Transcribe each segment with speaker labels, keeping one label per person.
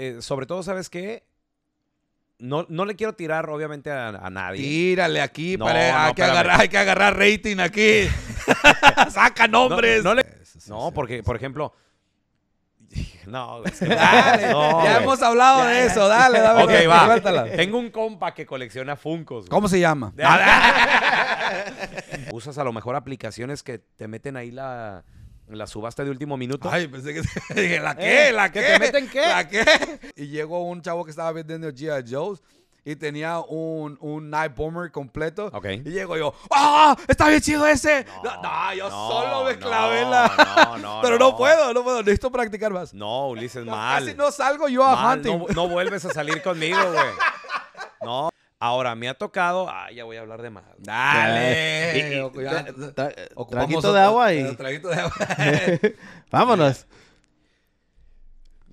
Speaker 1: Eh, sobre todo, ¿sabes qué? No, le quiero tirar, obviamente, a, nadie. Tírale aquí, para, hay, que agarrar, hay, que agarrar, rating aquí. Saca nombres. No, porque, por ejemplo. No, ya hemos hablado de eso. Dale, Dale, va. Tengo un compa que colecciona Funcos. ¿Cómo se llama? Usas a lo mejor aplicaciones que te meten ahí la, la subasta de último minuto. Ay, pensé que dije, ¿la eh, qué? ¿La qué? ¿Que te
Speaker 2: meten qué? ¿La qué?
Speaker 3: Y llegó un chavo que estaba vendiendo G.I. Joe's y tenía un, Night Bomber completo. Y llego yo, ¡ah! ¡Está bien chido ese! No, yo solo me clavé no, no. Pero no, puedo, no puedo, necesito practicar más. No, Ulises, mal. Casi no
Speaker 1: salgo yo a hunting. No, vuelves a salir conmigo, güey. No. Ahora me ha tocado. Ah, ya voy a hablar de más. Dale. Un traguito de agua y. Traguito de agua. Vámonos.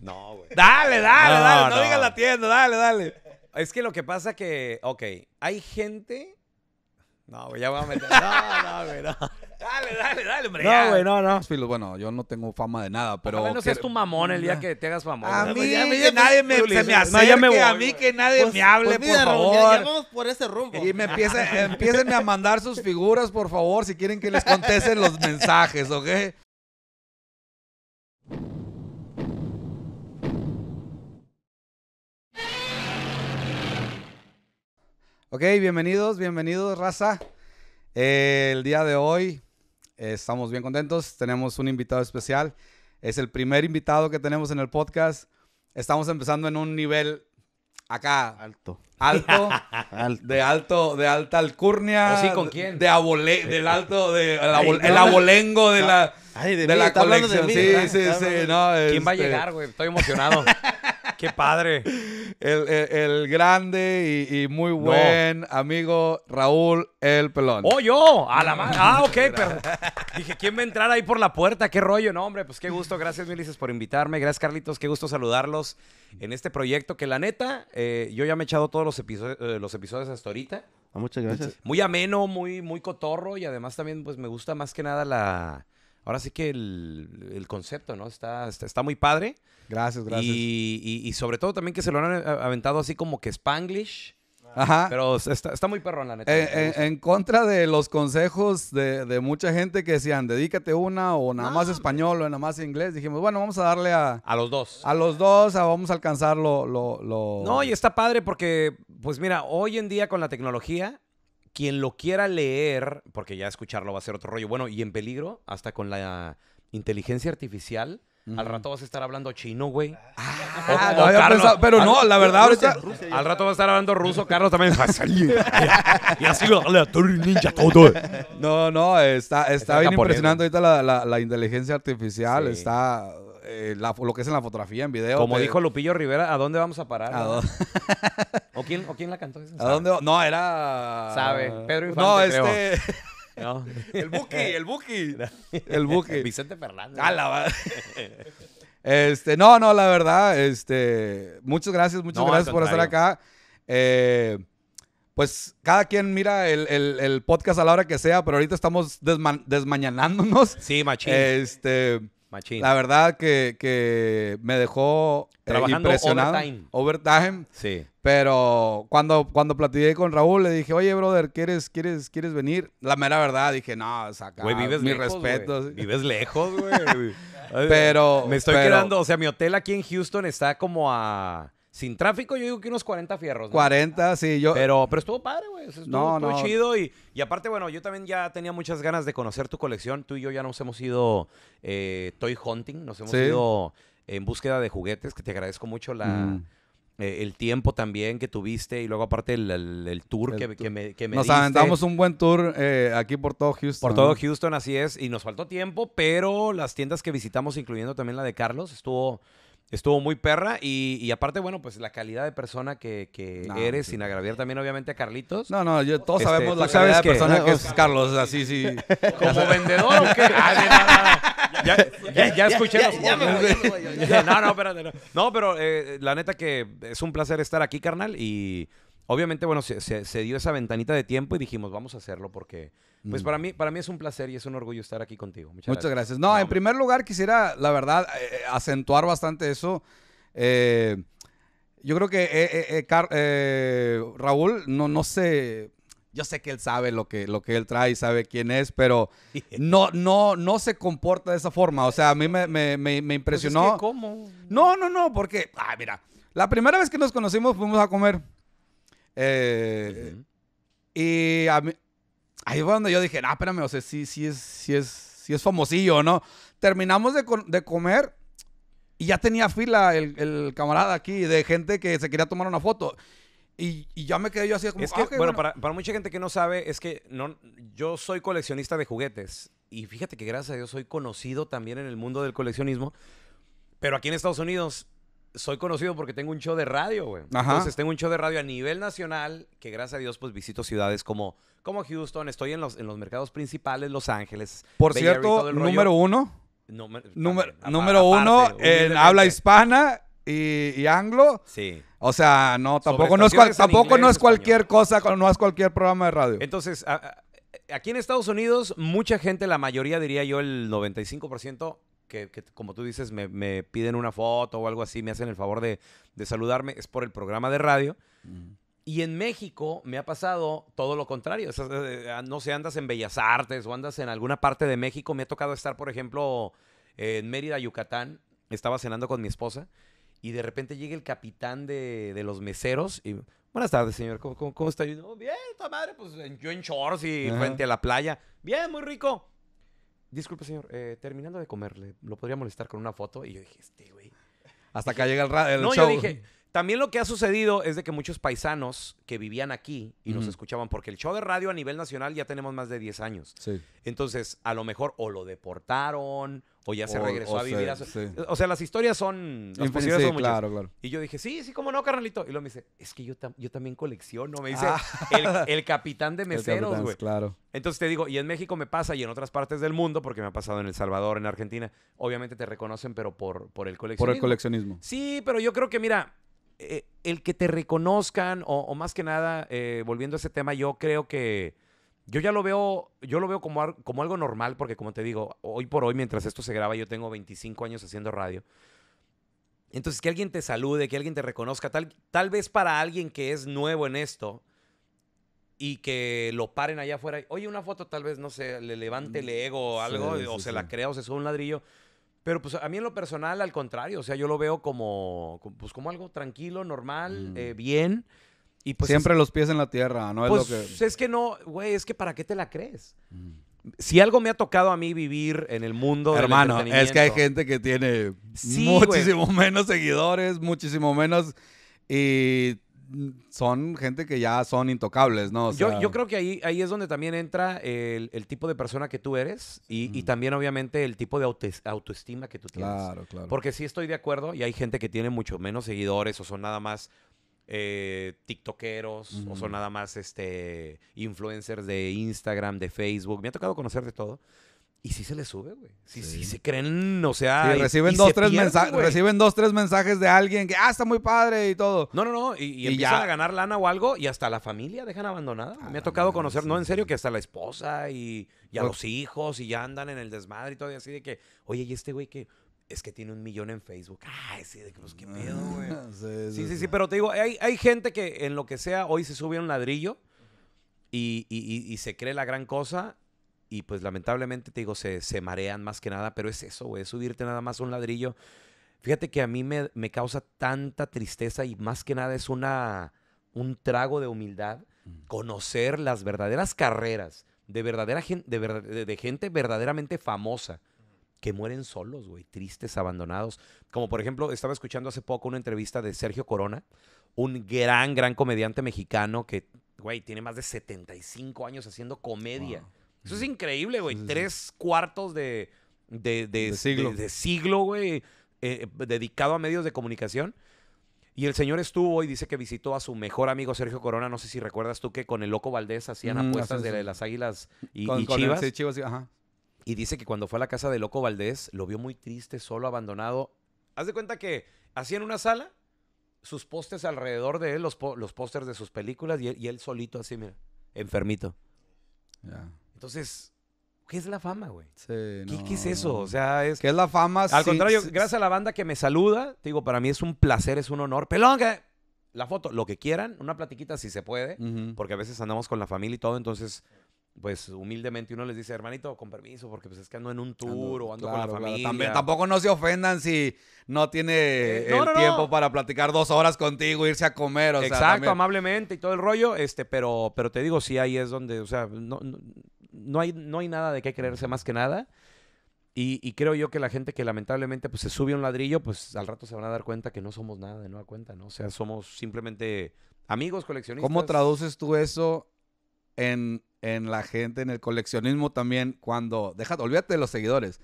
Speaker 4: No, güey. Dale, dale, dale. No, no digas la tienda,
Speaker 1: dale, dale. Es que lo que pasa que, ok, hay gente no, ya voy a meter. No, no, güey, no. Dale, dale, dale, hombre. No, güey,
Speaker 3: no, no. Bueno, yo no tengo fama de nada, pero. Bueno, si es tu mamón el día ah. que te hagas famoso. A mí, que nadie me, se me acerque, pues, me a mí que nadie me hable, pues, por favor. Ya, vamos
Speaker 4: por ese rumbo. Y me empiecen, empiecen
Speaker 3: a mandar sus figuras, por favor, si quieren que les contesten los mensajes, ¿ok? Ok, bienvenidos, bienvenidos, raza. el día de hoy eh, estamos bien contentos. Tenemos un invitado especial. Es el primer invitado que tenemos en el podcast. Estamos empezando en un nivel acá. Alto. Alto. de alto, de alta alcurnia. sí, con quién? De abole, del alto, de, el, abolengo de la, Ay, de, la colección. De sí, sí, sí. ¿Quién va a este llegar, güey? Estoy emocionado. Qué padre. El, grande y, muy buen amigo Raúl El Pelón.
Speaker 1: ¡Oh, yo! A la Ah, ok, pero dije, ¿quién va a entrar ahí por la puerta? ¡Qué rollo! No, hombre, pues qué gusto. Gracias, Milices, por invitarme. Gracias, Carlitos. Qué gusto saludarlos en este proyecto que, la neta, eh, yo ya me he echado todos los, episodios, eh, los episodios hasta ahorita. Ah, muchas gracias. Muy ameno, muy, muy cotorro y además también, pues me gusta más que nada la ahora sí que el, el concepto, ¿no? Está, está, muy padre. Gracias, gracias. Y, y, sobre todo también que se lo han aventado así como que Spanglish. Ajá. Pero está, está muy perrón, la neta.
Speaker 3: en, contra de los consejos de, de, mucha gente que decían, dedícate una o nada más español o nada más inglés, dijimos, bueno, vamos a darle a... A los dos. A los dos, vamos a alcanzar lo, lo... No, y
Speaker 1: está padre porque, pues mira, hoy en día con la tecnología quien lo quiera leer, porque ya escucharlo va a ser otro rollo, bueno, y en peligro, hasta con la inteligencia artificial. Al rato vas a estar hablando chino, güey. Ah, ah, pero no, la verdad, ahorita. al rato vas a estar hablando ruso, Carlos también y así lo ninja todo. No, no, está, está, bien impresionante ahorita
Speaker 3: la, inteligencia artificial. Está eh, lo que es en la fotografía, en video. Como dijo
Speaker 1: Lupillo Rivera, ¿a dónde vamos a parar? ¿O, quién, la cantó? No, era. Sabe, Pedro Infante. No, este. el Buki, el Buki. El Buki. Vicente Fernández.
Speaker 3: Este, no, no, la verdad, este, muchas gracias, muchas gracias por estar acá. Eh, pues cada quien mira el, podcast a la hora que sea, pero ahorita estamos desmañanándonos. Sí, machín. Este, la verdad que, que me dejó eh, Trabajando impresionado. Overtime. Sí. Pero cuando, cuando platiqué con Raúl, le dije, oye, brother, ¿quieres, quieres, quieres venir? La mera verdad, dije, no, saca. Güey, vives mi respeto.
Speaker 1: Vives lejos, güey. pero. Me estoy quedando, o sea, mi hotel aquí en Houston está como a sin tráfico, yo digo que unos 40 fierros. ¿no? 40,
Speaker 3: sí, yo. Pero, pero
Speaker 1: estuvo padre, güey. Estuvo, no, estuvo chido. Y, y, aparte, bueno, yo también ya tenía muchas ganas de conocer tu colección. Tú y yo ya nos hemos ido eh, toy hunting, nos hemos ido en búsqueda de juguetes, que te agradezco mucho la. Mm. Eh, el tiempo también que tuviste y luego aparte el, tour que, me, que nos aventamos
Speaker 3: un buen tour eh, aquí por todo Houston. Por todo
Speaker 1: Houston, así es. Y nos faltó tiempo, pero las tiendas que visitamos, incluyendo también la de Carlos, estuvo Estuvo muy perra y, aparte, bueno, pues la calidad de persona que, eres, sin agraviar también obviamente a Carlitos. No, no, yo, todos este, sabemos la calidad de persona que es Carlos, así sí. ¿Como vendedor o qué? Ah, ya, ya, escuché los No, no, espérate. No, pero eh, la neta que es un placer estar aquí, carnal, y Obviamente, bueno, se, dio esa ventanita de tiempo y dijimos, vamos a hacerlo porque, pues mm. para, mí, para mí es un placer y es un orgullo estar aquí contigo. Muchas, gracias.
Speaker 3: No, en primer lugar quisiera, la verdad, eh, eh, acentuar bastante eso. Eh, yo creo que Raúl, no, no sé, yo sé que él sabe lo que, lo que él trae y sabe quién es, pero no, no, no se comporta de esa forma. O sea, a mí me, pues impresionó. ¿Cómo? No, no, no, porque, ah, mira, la primera vez que nos conocimos fuimos a comer. Eh, y ahí fue donde yo dije, ah, espérame, o sea, sí, sí es, sí es, sí es famosillo, ¿no? Terminamos de, de comer y ya tenía fila el, el, camarada aquí de gente que se quería tomar una foto. Y, ya me quedé yo así como... Ah, que, bueno, bueno. Para,
Speaker 1: para, mucha gente que no sabe, es que no, yo soy coleccionista de juguetes. Y fíjate que gracias a Dios soy conocido también en el mundo del coleccionismo. Pero aquí en Estados Unidos soy conocido porque tengo un show de radio, güey. Entonces tengo un show de radio a nivel nacional que gracias a Dios pues visito ciudades como, como Houston, estoy en los, en los mercados principales, Los Ángeles. Por cierto, número uno. Número,
Speaker 3: número, uno
Speaker 1: en habla
Speaker 3: hispana
Speaker 1: y, anglo. Sí. O sea, no, tampoco, no es, tampoco no es
Speaker 3: cualquier cosa, no es cualquier programa
Speaker 1: de radio. Entonces, aquí en Estados Unidos, mucha gente, la mayoría diría yo el 95%, que, como tú dices, me, me, piden una foto o algo así, me hacen el favor de, de saludarme, es por el programa de radio. Y en México me ha pasado todo lo contrario. Eh, eh, no sé, andas en Bellas Artes o andas en alguna parte de México. Me ha tocado estar, por ejemplo, en Mérida, Yucatán. Estaba cenando con mi esposa y de repente llega el capitán de, de los meseros y... Buenas tardes, señor. ¿Cómo, cómo, está? bien, tu madre, pues yo en shorts y frente a la playa. Bien, muy rico disculpe señor, eh, terminando de comerle lo podría molestar con una foto. Y yo dije, este güey. Hasta que llega el, ra- el no, dije, también lo que ha sucedido es de que muchos paisanos que vivían aquí y nos escuchaban, porque el show de radio a nivel nacional ya tenemos más de 10 años. Sí. Entonces, a lo mejor o lo deportaron o ya se regresó a vivir. O sea, las historias son... Las son muchas. Y yo dije, sí, sí, cómo no, carnalito. Y luego me dice, es que yo, yo también colecciono. Me dice, ah. el, capitán de meseros, güey. Claro. Entonces te digo, y en México me pasa y en otras partes del mundo, porque me ha pasado en El Salvador, en Argentina, obviamente te reconocen, pero por, por el coleccionismo. Por el coleccionismo. Sí, pero yo creo que, mira eh, el que te reconozcan, o, más que nada, eh, volviendo a ese tema, yo creo que yo ya lo veo, yo lo veo como, como algo normal, porque como te digo, hoy por hoy, mientras esto se graba, yo tengo 25 años haciendo radio. Entonces, que alguien te salude, que alguien te reconozca, tal, tal vez para alguien que es nuevo en esto y que lo paren allá afuera, oye, una foto tal vez, no sé, le levante el ego o algo, o se la crea o se sube un ladrillo. Pero pues a mí en lo personal, al contrario, o sea, yo lo veo como, como pues, algo tranquilo, normal, eh, mm. bien. Y pues Siempre los pies en la tierra, ¿no? es, pues, lo que... es que no, güey, es que ¿para qué te la crees? Mm. Si algo me ha tocado a mí vivir en el mundo Hermano, es que hay gente que tiene muchísimo menos
Speaker 3: seguidores, muchísimo menos... Y son gente que ya son intocables, ¿no? yo, creo
Speaker 1: que ahí, ahí es donde también entra el, tipo de persona que tú eres y, también obviamente el tipo de autoestima que tú tienes. Claro, claro. Porque sí estoy de acuerdo y hay gente que tiene mucho menos seguidores o son nada más eh, tiktokeros o son nada más este, influencers de Instagram, de Facebook. Me ha tocado conocer de todo. Y sí se le sube, güey. Sí, sí, se creen, o sea. reciben, y, tres mensajes, reciben
Speaker 3: dos, tres mensajes de alguien que, ah, está muy padre y todo.
Speaker 1: No, no, no. Y, empiezan ya. a ganar lana o algo y hasta la familia dejan abandonada. Ah, Me ha tocado conocer, no, en serio, que hasta la esposa y, ya pues los hijos y ya andan en el desmadre y todo. Y así de que, oye, ¿y este güey que es que tiene un millón en Facebook. Ah, sí, de que, pues qué pedo, mm, güey. sí, sí, sí, pero te digo, hay, gente que en lo que sea hoy se sube a un ladrillo y se cree la gran cosa y pues lamentablemente te digo, se, se marean más que nada, pero es eso, güey, es subirte nada más un ladrillo. Fíjate que a mí me, causa tanta tristeza y más que nada es una, un trago de humildad mm. conocer las verdaderas carreras de, verdadera gente, de, gente verdaderamente famosa que mueren solos, güey, tristes, abandonados. Como por ejemplo, estaba escuchando hace poco una entrevista de Sergio Corona, un gran, gran comediante mexicano que, güey, tiene más de 75 años haciendo comedia. Eso es increíble, güey. Tres cuartos de, siglo. güey, eh, dedicado a medios de comunicación. Y el señor estuvo y dice que visitó a su mejor amigo Sergio Corona. No sé si recuerdas tú que con el Loco Valdés hacían mm, apuestas de las águilas y, chivas. Y dice que cuando fue a la casa de Loco Valdés lo vio muy triste, solo, abandonado. Haz de cuenta que hacía en una sala, sus postes alrededor de él, los, pósters de sus películas, y él, solito así, mira, enfermito. Ya. Entonces, ¿Qué es la fama, güey? Sí, ¿Qué, es eso? O sea, es. ¿Qué es la fama? Al contrario, gracias a la banda que me saluda, te digo, para mí es un placer, es un honor. Pelón, que. La foto, lo que quieran, una platiquita si se puede, porque a veces andamos con la familia y todo, entonces, pues humildemente uno les dice, hermanito, con permiso, porque pues es que ando en un tour o ando con la familia. También, tampoco
Speaker 3: no se ofendan si no tiene eh, el tiempo para platicar dos horas contigo, irse a comer, o Exacto,
Speaker 1: amablemente y todo el rollo, este, pero, pero te digo, sí, ahí es donde, o sea, no no hay, no hay nada de qué creerse más que nada. Y, creo yo que la gente que lamentablemente pues, se sube a un ladrillo, pues al rato se van a dar cuenta que no somos nada de nueva cuenta, ¿no? O sea, somos simplemente amigos coleccionistas. ¿Cómo traduces tú eso
Speaker 3: en, la gente, en el coleccionismo también? Cuando, deja, olvídate de los seguidores.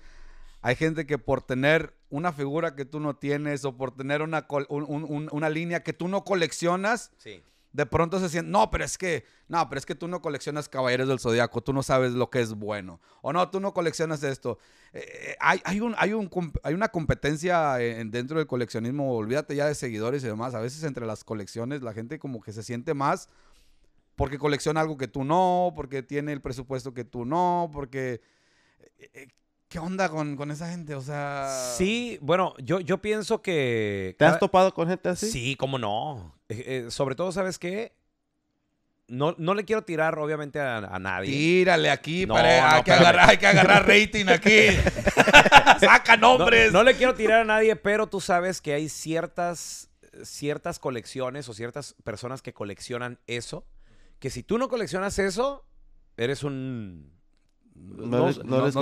Speaker 3: Hay gente que por tener una figura que tú no tienes o por tener una, una línea que tú no coleccionas, sí de pronto se siente no, pero es que, no, pero es que tú no coleccionas caballeros del zodiaco, tú no sabes lo que es bueno, o no, tú no coleccionas esto. Eh, eh, hay, hay, un, hay, una competencia eh, dentro del coleccionismo, olvídate ya de seguidores y demás, a veces entre las colecciones la gente como que se siente más porque colecciona algo que tú no, porque tiene el presupuesto que tú no, porque... ¿Qué onda con, esa gente? O sea.
Speaker 1: Sí, bueno, yo, yo pienso que. ¿Te has topado con gente así? Sí, cómo no. Eh, eh, sobre todo, ¿sabes qué? No, no le quiero tirar, obviamente, a, nadie. Tírale aquí, hay, que agarrar, que rating aquí. Saca nombres. no le quiero tirar a nadie, pero tú sabes que hay ciertas ciertas colecciones o ciertas personas que coleccionan eso, que si tú no coleccionas eso, eres un no,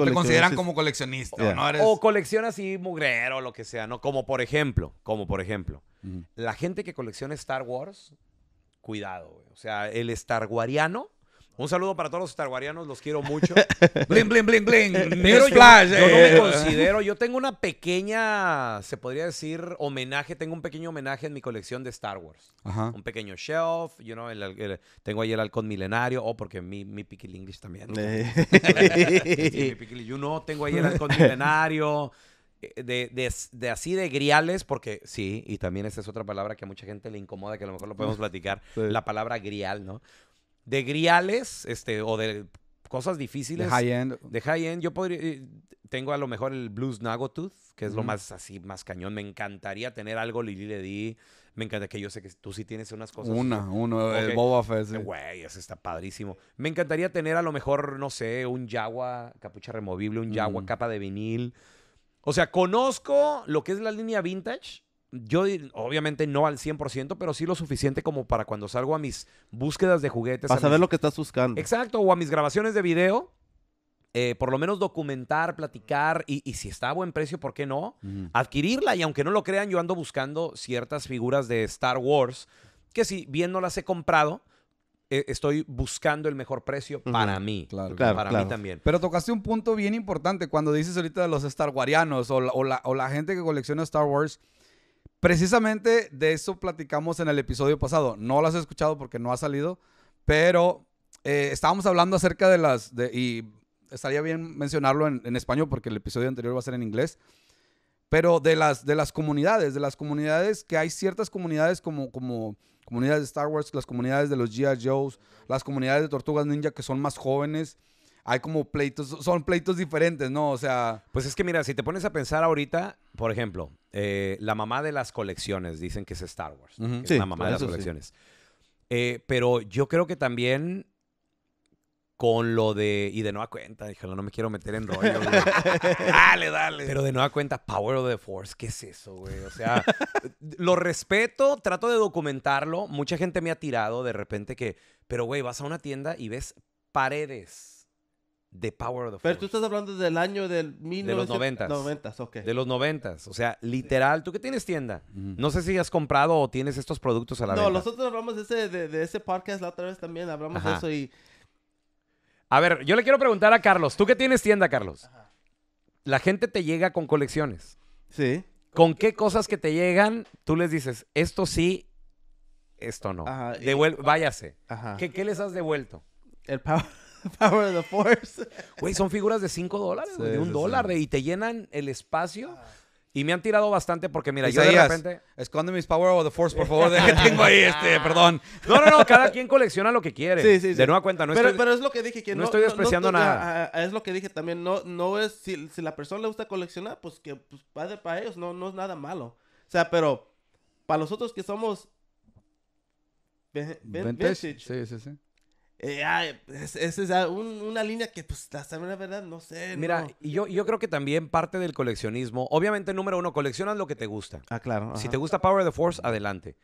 Speaker 1: te consideran como coleccionista. O coleccionas y mugrero o lo que sea, ¿no? Como por ejemplo, como por ejemplo, la gente que colecciona Star Wars, cuidado, O sea, el Star un saludo para todos los starwarianos. los quiero mucho. bling, bling, bling, bling. Pero yo, yo no me considero, yo tengo una pequeña, se podría decir, homenaje, tengo un pequeño homenaje en mi colección de Star Wars. Ajá. Un pequeño shelf, you know, tengo ahí el halcón milenario, oh, porque mi, mi pickle English también. ¿no? Eh. tengo ahí el halcón milenario. Eh, de, de, así de griales, porque sí, y también esa es otra palabra que a mucha gente le incomoda, que a lo mejor lo podemos platicar, la palabra grial, ¿no? de griales, este, o de cosas difíciles. De high-end. De high-end. Yo podría... Eh, tengo a lo mejor el Blues Nagotooth, que es lo más así, más cañón. Me encantaría tener algo Lili Ledi. Me encanta que yo sé que tú sí tienes unas cosas. Una, uno, el Boba Fett. Güey, ese está padrísimo. Me encantaría tener a lo mejor, no sé, un Yagua, capucha removible, un Yagua, capa de vinil. O sea, conozco lo que es la línea vintage, yo obviamente no al 100%, pero sí lo suficiente como para cuando salgo a mis búsquedas de juguetes. Para saber lo que estás buscando. Exacto, o a mis grabaciones de video, eh, por lo menos documentar, platicar y, si está a buen precio, ¿por qué no? Adquirirla y aunque no lo crean, yo ando buscando ciertas figuras de Star Wars que si bien no las he comprado, eh, estoy buscando el mejor precio para mí. Claro, claro para mí también.
Speaker 3: Pero tocaste un punto bien importante cuando dices ahorita de los Star Warianos o la gente que colecciona Star Wars. Precisamente de eso platicamos en el episodio pasado. No lo has escuchado porque no ha salido, pero eh, estábamos hablando acerca de las... De, y estaría bien mencionarlo en, español porque el episodio anterior va a ser en inglés. Pero de las, de las comunidades, de las comunidades que hay ciertas comunidades como, como comunidades de Star Wars, las comunidades de los G.I. Joes, las comunidades de Tortugas Ninja que son más jóvenes hay como pleitos, son pleitos diferentes, ¿no? O sea... Pues es que mira,
Speaker 1: si te pones a pensar ahorita, por ejemplo, eh, la mamá de las colecciones, dicen que es Star Wars, la mamá de las colecciones. Eh, pero yo creo que también con lo de. Y de nueva cuenta, dijeron, no me quiero meter en rollo, dale, dale. Pero de nueva cuenta, Power of the Force, ¿qué es eso, güey? O sea, lo respeto, trato de documentarlo. Mucha gente me ha tirado de repente que, pero, güey, vas a una tienda y ves paredes The Power of the Pero tú estás hablando del año del 1990. De los 90 noventas okay. De los noventas. O sea, literal, tú qué tienes tienda. No sé si has comprado o tienes estos productos a la No, nosotros
Speaker 4: hablamos de ese, de, ese podcast la otra vez también. Hablamos de eso y...
Speaker 1: A ver, yo le quiero preguntar a Carlos. Tú qué tienes tienda, Carlos. La gente te llega con colecciones. Sí. ¿Con qué cosas que te llegan tú les dices, esto sí, esto no? Ajá, Váyase. Ajá. ¿Qué, ¿Qué les has devuelto? El Power... Power of the Force. Güey, son figuras de 5 dólares, de un dólar, y te llenan el espacio. Ah. Y me han tirado bastante porque, mira, yo de repente... Esconde mis Power of the Force, por favor, de que tengo ahí este, perdón. No, no, no, cada quien colecciona lo que quiere. Sí, sí, De nueva cuenta, no pero, es lo que dije, que no... estoy despreciando nada.
Speaker 4: Es lo que dije también, no, no es... Si, la persona le gusta coleccionar, pues que pues, padre para ellos, no, no es nada malo. O sea, pero para nosotros que somos... Sí,
Speaker 1: sí, sí.
Speaker 4: Eh, pues, es, ah, una línea que, pues, hasta la verdad, no sé. Mira,
Speaker 1: Yo, yo creo que también parte del coleccionismo, obviamente, número uno, coleccionas lo que te gusta. Ah, claro. Si te gusta Power of the Force, adelante.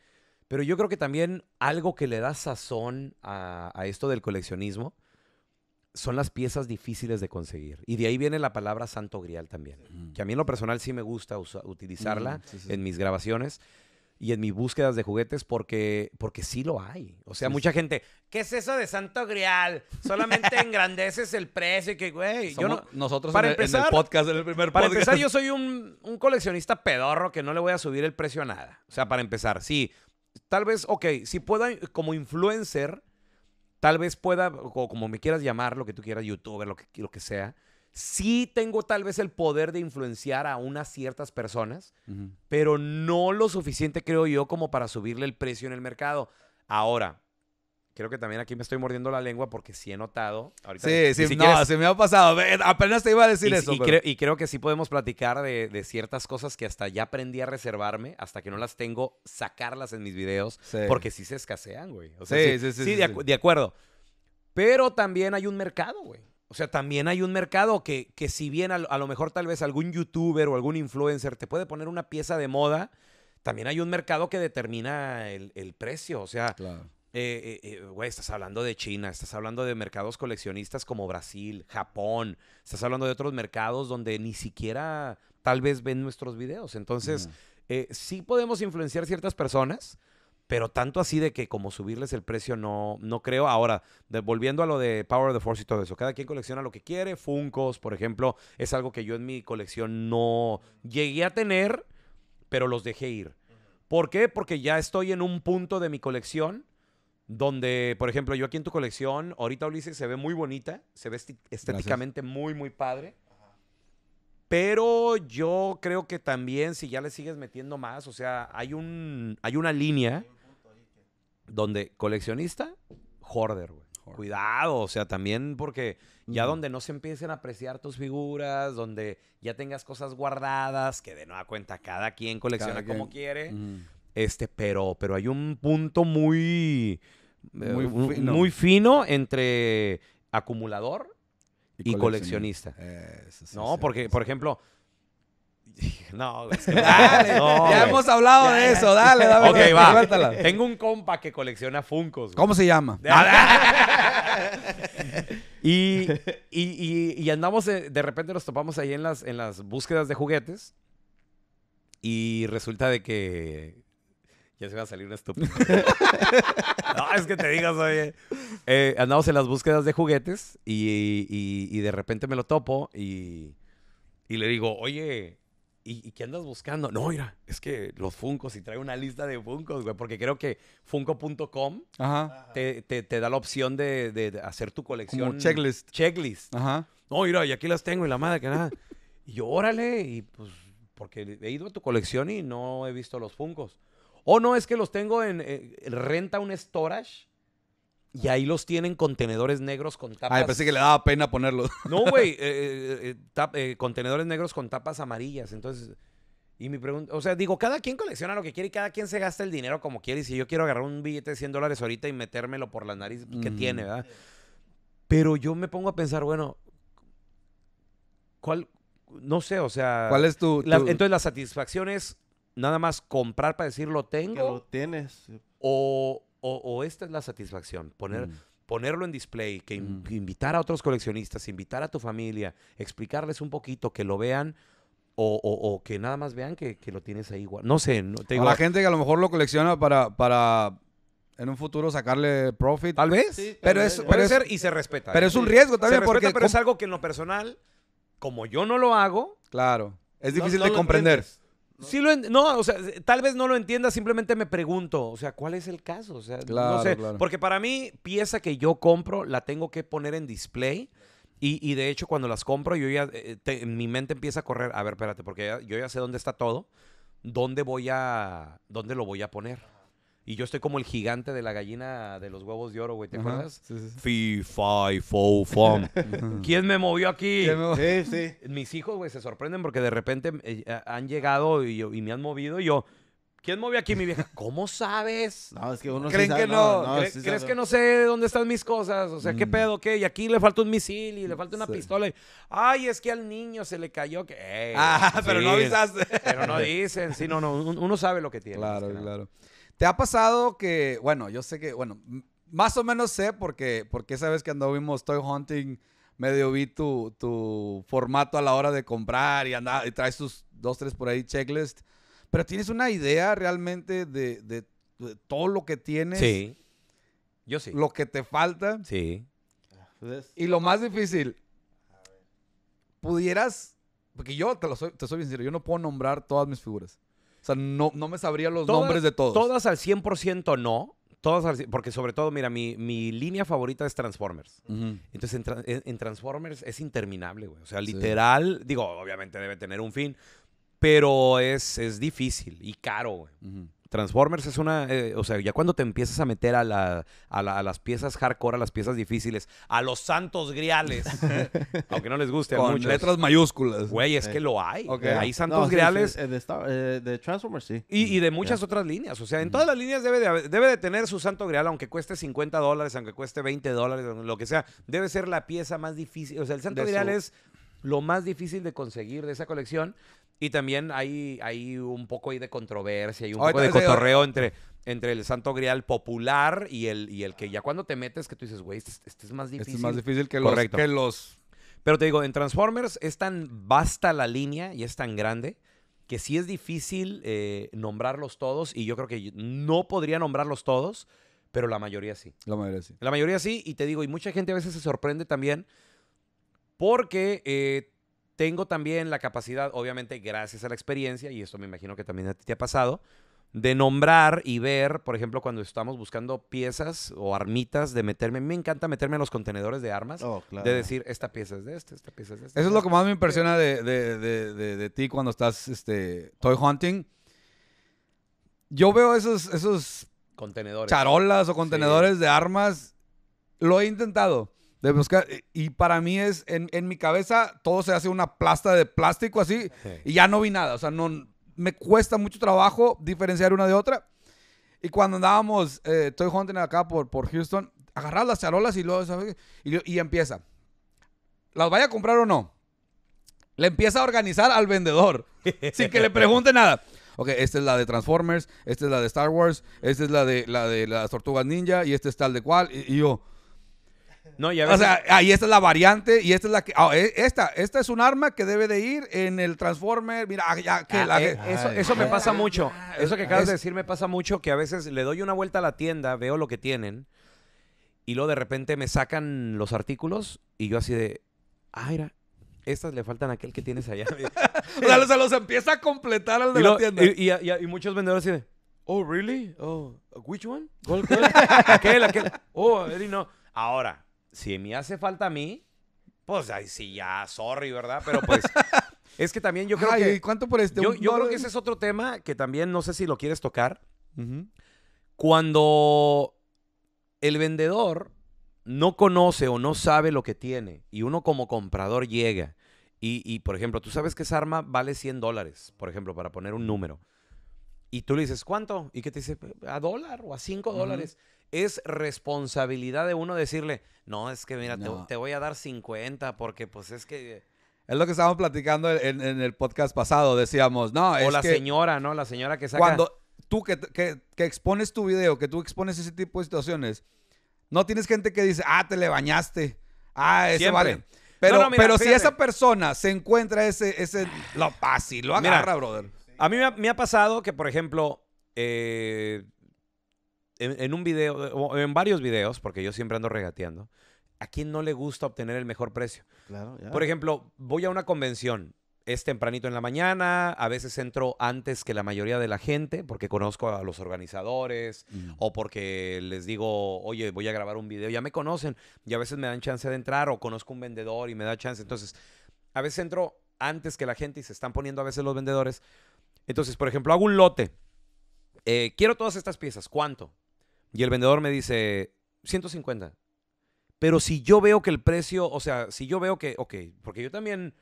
Speaker 1: Pero yo creo que también algo que le da sazón a, esto del coleccionismo son las piezas difíciles de conseguir. Y de ahí viene la palabra santo grial también, que a mí en lo personal sí me gusta utilizarla en mis grabaciones y en mis búsquedas de juguetes porque, porque sí lo hay. O sea, mucha gente, ¿qué es eso de Santo Grial? Solamente engrandeces el precio y que, güey, yo Nosotros en, el podcast, en el primer Para empezar, yo soy un, coleccionista pedorro que no le voy a subir el precio a nada. O sea, para empezar, sí, tal vez, ok, si pueda, como influencer, tal vez pueda, o como me quieras llamar, lo que tú quieras, youtuber, lo que, lo que sea, sí tengo tal vez el poder de influenciar a unas ciertas personas, pero no lo suficiente, creo yo, como para subirle el precio en el mercado. Ahora, creo que también aquí me estoy mordiendo la lengua porque sí he notado. sí, sí, no, se me ha pasado. Apenas te iba a decir y, eso. Y, creo, que sí podemos platicar de, ciertas cosas que hasta ya aprendí a reservarme, hasta que no las tengo, sacarlas en mis videos, porque sí se escasean, güey. sí, sí, sí, sí, de acuerdo. Pero también hay un mercado, güey. O sea, también hay un mercado que, que si bien a, lo mejor tal vez algún youtuber o algún influencer te puede poner una pieza de moda, también hay un mercado que determina el, precio. O sea, eh, eh, eh, estás hablando de China, estás hablando de mercados coleccionistas como Brasil, Japón, estás hablando de otros mercados donde ni siquiera tal vez ven nuestros videos. Entonces, sí podemos influenciar ciertas personas, pero tanto así de que como subirles el precio no, no creo. Ahora, volviendo a lo de Power of the Force y todo eso, cada quien colecciona lo que quiere. Funkos, por ejemplo, es algo que yo en mi colección no llegué a tener, pero los dejé ir. ¿Por qué? Porque ya estoy en un punto de mi colección donde, por ejemplo, yo aquí en tu colección, ahorita Ulises se ve muy bonita, se ve estéticamente muy, muy padre. Pero yo creo que también si ya le sigues metiendo más, o sea, hay un hay una línea donde coleccionista, hoarder, güey. Cuidado, o sea, también porque ya donde no se empiecen a apreciar tus figuras, donde ya tengas cosas guardadas, que de nueva cuenta cada quien colecciona como quiere, este, pero, pero hay un punto muy, eh, muy, fino. entre acumulador y, coleccionista. no, porque, por ejemplo, No, ya hemos hablado de eso, dale, dale. Ok, va. Tengo un compa que colecciona Funcos. ¿Cómo se llama? Ah, ah. y, andamos, eh, de, repente nos topamos ahí en las, en las búsquedas de juguetes y resulta de que ya se va a salir una estúpida. no, es que te digas, oye. Eh, andamos en las búsquedas de juguetes y, y de repente me lo topo y, y le digo, oye, ¿Y, qué andas buscando? No, mira, es que los Funcos, y trae una lista de Funcos, güey, porque creo que Funko.com te, te, da la opción de, hacer tu colección. checklist. Checklist. Ajá. No, mira, y aquí las tengo, y la madre que nada. y yo, órale, y pues, porque he ido a tu colección y no he visto los Funcos. O no, es que los tengo en. Eh, renta un storage y ahí los tienen contenedores negros con tapas. Ay, pensé que le daba pena ponerlos. No, güey. Eh, eh, eh, contenedores negros con tapas amarillas. Entonces, y mi pregunta, o sea, digo, cada quien colecciona lo que quiere y cada quien se gasta el dinero como quiere. Y si yo quiero agarrar un billete de 100 dólares ahorita y metérmelo por la nariz que mm. tiene, ¿verdad? Pero yo me pongo a pensar, bueno, ¿cuál? No sé, o sea. ¿Cuál es tu. tu... Entonces, la satisfacción es nada más comprar para decir lo tengo. Que lo tienes. O, o, esta es la satisfacción, poner, mm. ponerlo en display, que mm. invitar a otros coleccionistas, invitar a tu familia, explicarles un poquito, que lo vean. O, que nada más vean que, lo tienes ahí. No sé.
Speaker 3: la gente que a lo mejor lo colecciona para, para en un futuro sacarle profit. Tal vez. pero, es, puede ser y se respeta. Pero ¿eh? es un riesgo también. porque pero es
Speaker 1: algo que en lo personal, como yo no lo hago. Claro. Es difícil de comprender lo no, o sea, eh, tal vez no lo entienda, simplemente me pregunto, o sea, ¿cuál es el caso? O sea, no sé, porque para mí pieza que yo compro la tengo que poner en display. Y, de hecho, cuando las compro, yo ya eh, mi mente empieza a correr. A ver, espérate, porque yo ya sé dónde está todo. ¿Dónde voy a. dónde lo voy a poner? Y yo estoy como el gigante de la gallina de los huevos de oro, güey. ¿Te acuerdas? Fi, fi, fo, fum. ¿Quién me movió aquí? sí, sí. Mis hijos, güey, se sorprenden porque de repente eh, eh, han llegado y, me han movido y yo... ¿Quién movió aquí, mi vieja? ¿Cómo sabes? No, es que uno ¿Creen sabe, que no? ¿Crees que no sé dónde están mis cosas? O sea, ¿qué mm. pedo? ¿Qué? Y aquí le falta un misil y le falta una pistola. Ay, es que al niño se le cayó. Que... Ah, pero no avisaste. Pero no dicen. Sí, no, no. Uno sabe lo que tiene. Claro, claro. ¿Te ha
Speaker 3: pasado que, bueno, yo sé que, bueno, más o menos sé porque, porque esa vez que andábamos Toy Hunting, medio vi tu, tu formato a la hora de comprar y, traes tus dos, tres por ahí checklist. Pero tienes una idea realmente de, de, todo lo que tienes. Sí. Yo sí. Lo que te falta. Sí. Pues, y lo más difícil, pudieras, porque yo te lo soy,
Speaker 1: te soy bien sincero, yo no puedo nombrar todas mis figuras sea, no, me sabría los nombres de todos. Todas al 100% no. Todas porque sobre todo, mira, mi, línea favorita es Transformers. Entonces, en, Transformers es interminable, güey. O sea, literal, digo, obviamente debe tener un fin, pero es, es difícil y caro, güey. Transformers es una, eh, o sea, ya cuando te empiezas a meter a, a, las piezas hardcore, a las piezas difíciles, a los santos griales, aunque no les guste a Con letras mayúsculas. Güey, es que lo hay. Hay santos griales.
Speaker 4: Eh, de, Transformers, sí. Y, de mm, muchas otras líneas. O sea, en mm.
Speaker 1: todas las líneas debe de, debe tener su santo grial, aunque cueste 50 dólares, aunque cueste 20 dólares, lo que sea. Debe ser la pieza más difícil. O sea, el santo grial es lo más difícil de conseguir de esa colección y también hay, hay un poco ahí de controversia, hay un poco de cotorreo entre, entre el santo grial popular y el, y el que ya cuando te metes que tú dices, güey, este, es más difícil. Este es este más difícil que los, que los... Pero te digo, en Transformers es tan vasta la línea y es tan grande que sí es difícil eh, nombrarlos todos y yo creo que no podría nombrarlos todos, pero la mayoría sí. La mayoría sí. La mayoría sí, y te digo, y mucha gente a veces se sorprende también porque... Eh, tengo también la capacidad, obviamente gracias a la experiencia, y esto me imagino que también a ti te ha pasado, de nombrar y ver, por ejemplo, cuando estamos buscando piezas o armitas, de meterme, me encanta meterme en los contenedores de armas, oh, de decir, esta pieza es de este, esta pieza es de este. Eso es lo que más me impresiona de,
Speaker 3: ti cuando estás este, toy hunting. Yo veo esos, esos contenedores. charolas o contenedores de armas. Lo he intentado buscar, eh, y para mí es, en, mi cabeza, todo se hace una plasta de plástico así, y ya no vi nada. O sea, no, me cuesta mucho trabajo diferenciar una de otra. Y cuando andábamos, estoy eh, hunting acá por, por Houston, agarrar las charolas y luego, Y, y, empieza. ¿Las vaya a comprar o no? Le empieza a organizar al vendedor, sin que le pregunte nada. Ok, esta es la de Transformers, esta es la de Star Wars, esta es la de, la de las Tortugas Ninja, y este es tal de cual. y yo,
Speaker 1: no, ya O sea,
Speaker 3: ahí esta es la variante y esta es la que. Ah, eh, esta, esta es un arma que debe de ir en el Transformer. Mira, ah, ya, que ah, eh, eso, me pasa mucho. Eso que acabas de
Speaker 1: decir me pasa mucho que a veces le doy una vuelta a la tienda, veo lo que tienen y luego de repente me sacan los artículos y yo así de. Ah, Estas le faltan a aquel que tienes allá.
Speaker 3: o sea, los empieza a completar al de la tienda.
Speaker 1: Y, muchos vendedores así de. Oh, really? Oh, which one? aquel, aquel. Oh, no. Ahora, si me hace falta a mí, pues ahí sí ya, sorry, ¿verdad? Pero pues es que también yo creo Ay, que... ¿Cuánto por este? Yo, creo que ese es otro tema que también no sé si lo quieres tocar. Cuando el vendedor no conoce o no sabe lo que tiene y uno como comprador llega y, por ejemplo, tú sabes que esa arma vale 100 dólares, por ejemplo, para poner un número. Y tú le dices, ¿cuánto? Y que te dice, a dólar o a 5 dólares es responsabilidad de uno decirle, no, es que mira, te, voy a dar 50 porque pues es que... Eh,
Speaker 3: es lo que estábamos platicando en, el podcast pasado, decíamos, no, o la señora,
Speaker 1: ¿no? La señora que saca... Cuando
Speaker 3: tú que, que, expones tu video, que tú expones ese tipo de situaciones, no tienes gente que dice, ah, te le bañaste,
Speaker 1: ah, eso vale. Pero, pero si esa
Speaker 3: persona se encuentra ese, ese lo fácil, lo agarra, brother.
Speaker 1: A mí me ha, me ha, pasado que, por ejemplo, eh, en, un video, eh, en varios videos, porque yo siempre ando regateando, ¿a quién no le gusta obtener el mejor precio? Por ejemplo, voy a una convención, es tempranito en la mañana, a veces entro antes que la mayoría de la gente porque conozco a los organizadores mm. o porque les digo, oye, voy a grabar un video, ya me conocen y a veces me dan chance de entrar o conozco un vendedor y me da chance. Entonces, a veces entro antes que la gente y se están poniendo a veces los vendedores. Entonces, por ejemplo, hago un lote. Eh, quiero todas estas piezas, ¿cuánto? Y el vendedor me dice, 150. Pero si yo veo que el precio, o sea, si yo veo que, ok, porque yo también,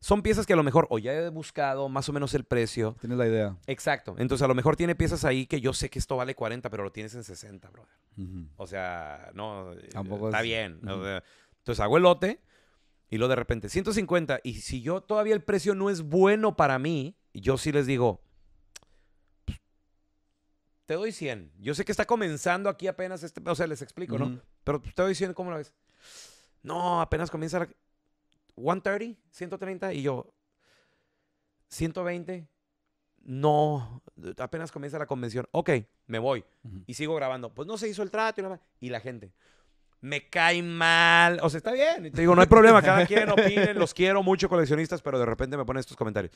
Speaker 1: son piezas que a lo mejor o ya he buscado más o menos el precio. Tienes la idea. Exacto. Entonces a lo mejor tiene piezas ahí que yo sé que esto vale 40, pero lo tienes en 60, brother. O sea, no, Tampoco está bien. entonces hago el lote y lo de repente 150. Y si yo todavía el precio no es bueno para mí, yo sí les digo, te doy 100. Yo sé que está comenzando aquí apenas este, o sea, les explico, ¿no? Pero te doy 100, ¿cómo lo ves? No, apenas comienza la, 130, 130 y yo 120. No, apenas comienza la convención. Ok, me voy y sigo grabando. Pues no se hizo el trato y, nada más. y la gente me cae mal. O sea, está bien. te digo, no hay problema, cada quien opine, los quiero mucho coleccionistas, pero de repente me ponen estos comentarios.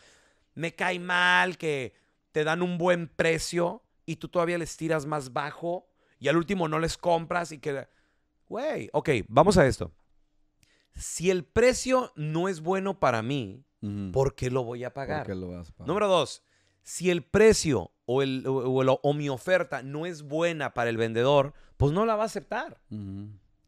Speaker 1: Me cae mal que te dan un buen precio y tú todavía les tiras más bajo y al último no les compras y que, güey, ok, vamos a esto. Si el precio no es bueno para mí, ¿por qué lo voy a pagar? Lo vas a pagar? Número dos, si el precio o, el, o, mi oferta no es buena para el vendedor, pues no la va a aceptar.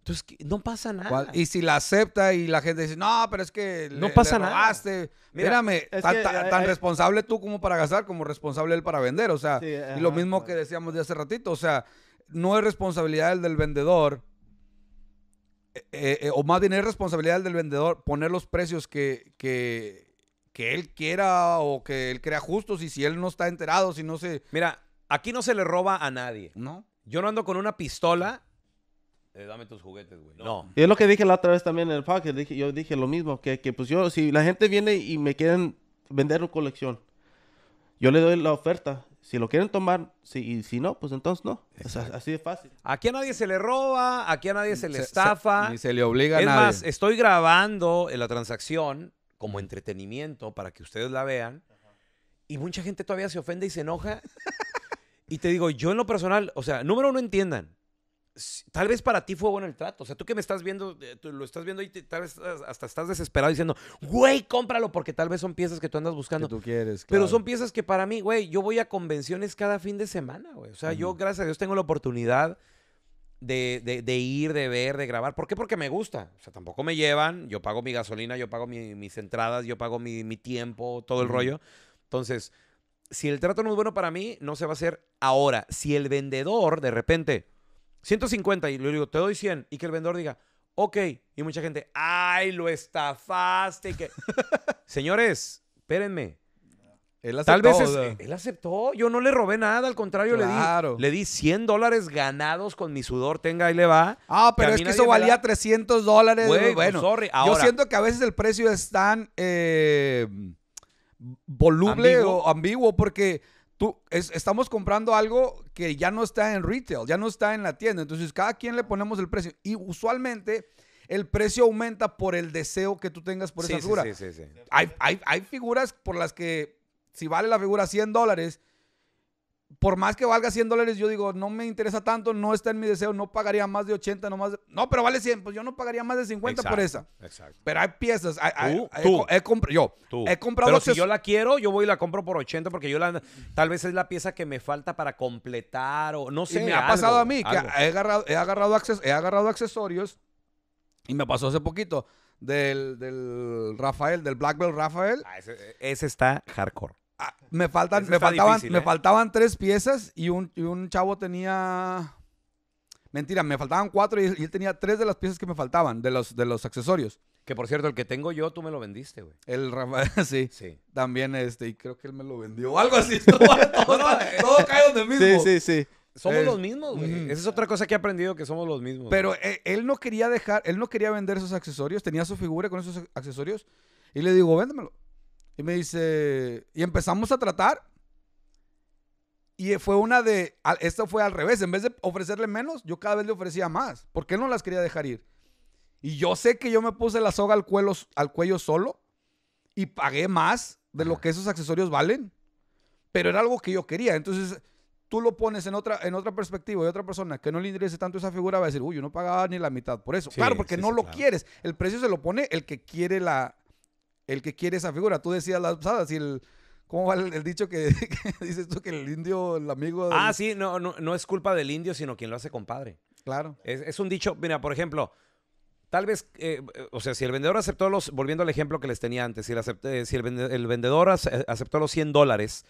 Speaker 1: Entonces, no pasa nada. Y si la acepta y la gente dice, no, pero es que no le, pasa robaste. nada. Mírame, tan, eh, eh,
Speaker 3: responsable tú como para gastar, como responsable él para vender. O sea, lo mismo que decíamos de hace ratito. O sea, no es responsabilidad del, vendedor, eh, o más bien es responsabilidad del vendedor poner los precios que, que, que él quiera o que él crea justos. Y si él no está enterado, si no se. Mira, aquí no se le roba a nadie. No. Yo no ando con una pistola
Speaker 1: eh, dame tus juguetes, güey. No.
Speaker 3: es lo que dije la otra vez
Speaker 4: también en el podcast. Dije, yo dije lo mismo, que, que pues yo, si la gente viene y me quieren vender una colección, yo le doy la oferta. Si lo quieren tomar, si, y si no, pues entonces no.
Speaker 1: así de fácil. Aquí a nadie se le roba, aquí a nadie se le estafa. Ni se le obliga a es más, estoy grabando eh, la transacción como entretenimiento para que ustedes la vean. Y mucha gente todavía se ofende y se enoja. y te digo, yo en lo personal, o sea, número uno entiendan, tal vez para ti fue bueno el trato. O sea, tú que me estás viendo, eh, tú lo estás viendo y tal vez ah, hasta estás desesperado diciendo, güey, cómpralo, porque tal vez son piezas que tú andas buscando. tú quieres, Pero son piezas que para mí, güey, yo voy a convenciones cada fin de semana, güey. O sea, yo, gracias a Dios, tengo la oportunidad de, ir, de ver, de grabar. ¿Por qué? Porque me gusta. O sea, tampoco me llevan. Yo pago mi gasolina, yo pago mis entradas, yo pago mi, tiempo, todo el rollo. Entonces, si el trato no es bueno para mí, no se va a hacer ahora. Si el vendedor de repente 150 y le digo, te doy 100 y que el vendedor diga, ok. Y mucha gente, ay, lo estafaste. Señores, espérenme. Él aceptó, él aceptó. Yo no le robé nada, al contrario, le di. Le di 100 dólares ganados con mi sudor, tenga, ahí le va. Ah, pero es que eso valía 300 dólares. bueno, yo siento
Speaker 3: que a veces el precio es tan eh, voluble o ambiguo porque estamos comprando algo que ya no está en retail, ya no está en la tienda. Entonces, cada quien le ponemos el precio. Y usualmente el precio aumenta por el deseo que tú tengas por esa figura. Sí, sí, hay, hay, figuras por las que si vale la figura 100 dólares, por más que valga 100 dólares, yo digo, no me interesa tanto, no está en mi deseo, no pagaría más de 80, no más de... No, pero vale 100, pues yo no pagaría más de 50 por esa. Exacto. Pero hay piezas. tú, tú. He, yo tú. he comprado... Pero si yo la quiero,
Speaker 1: yo voy y la compro por 80 porque yo la... Tal vez es la pieza que me falta para completar o no sé. me ha pasado a mí que he
Speaker 3: agarrado, he agarrado, he agarrado accesorios y me pasó hace poquito del, del Rafael, del Black Belt Rafael. Ah, ese
Speaker 1: está hardcore.
Speaker 3: Ah, me, faltan, me, faltaban, me ¿eh? faltaban tres piezas y un, chavo tenía... Mentira, me faltaban cuatro y él, tenía tres de las piezas que me faltaban, de los, de los accesorios. Que por cierto, el que tengo yo, tú me lo vendiste, güey. El Rafael, sí. Sí. También, este,
Speaker 1: y creo que él me lo vendió o algo así. Eh. todo, cae donde mismo. Sí, sí, sí. Somos los mismos, güey. Esa es otra cosa que he aprendido, que somos los mismos. Pero e,
Speaker 3: él no quería dejar, él no quería vender esos accesorios, tenía su figura con esos accesorios. Y le digo, véndemelo. Y me dice, y empezamos a tratar. Y fue una de, esto fue al revés, en vez de ofrecerle menos, yo cada vez le ofrecía más, porque qué no las quería dejar ir. Y yo sé que yo me puse la soga al cuello, al cuello solo y pagué más de lo que esos accesorios valen, pero era algo que yo quería. Entonces, tú lo pones en otra, en otra perspectiva Y otra persona que no le interese tanto esa figura, va a decir, uy, yo no pagaba ni la mitad por eso. claro, porque no lo quieres. El precio se lo pone el que quiere la, el que quiere esa figura. Tú decías las si el... ¿Cómo va el, dicho
Speaker 1: que, dices tú que el
Speaker 3: indio, el
Speaker 1: amigo... Ah, sí, no, no, no, es culpa del indio, sino quien lo hace compadre. Claro. Es, un dicho, mira, por ejemplo, tal vez, eh, o sea, si el vendedor aceptó los, volviendo al ejemplo que les tenía antes, si el, eh, el, el vendedor aceptó los 100 dólares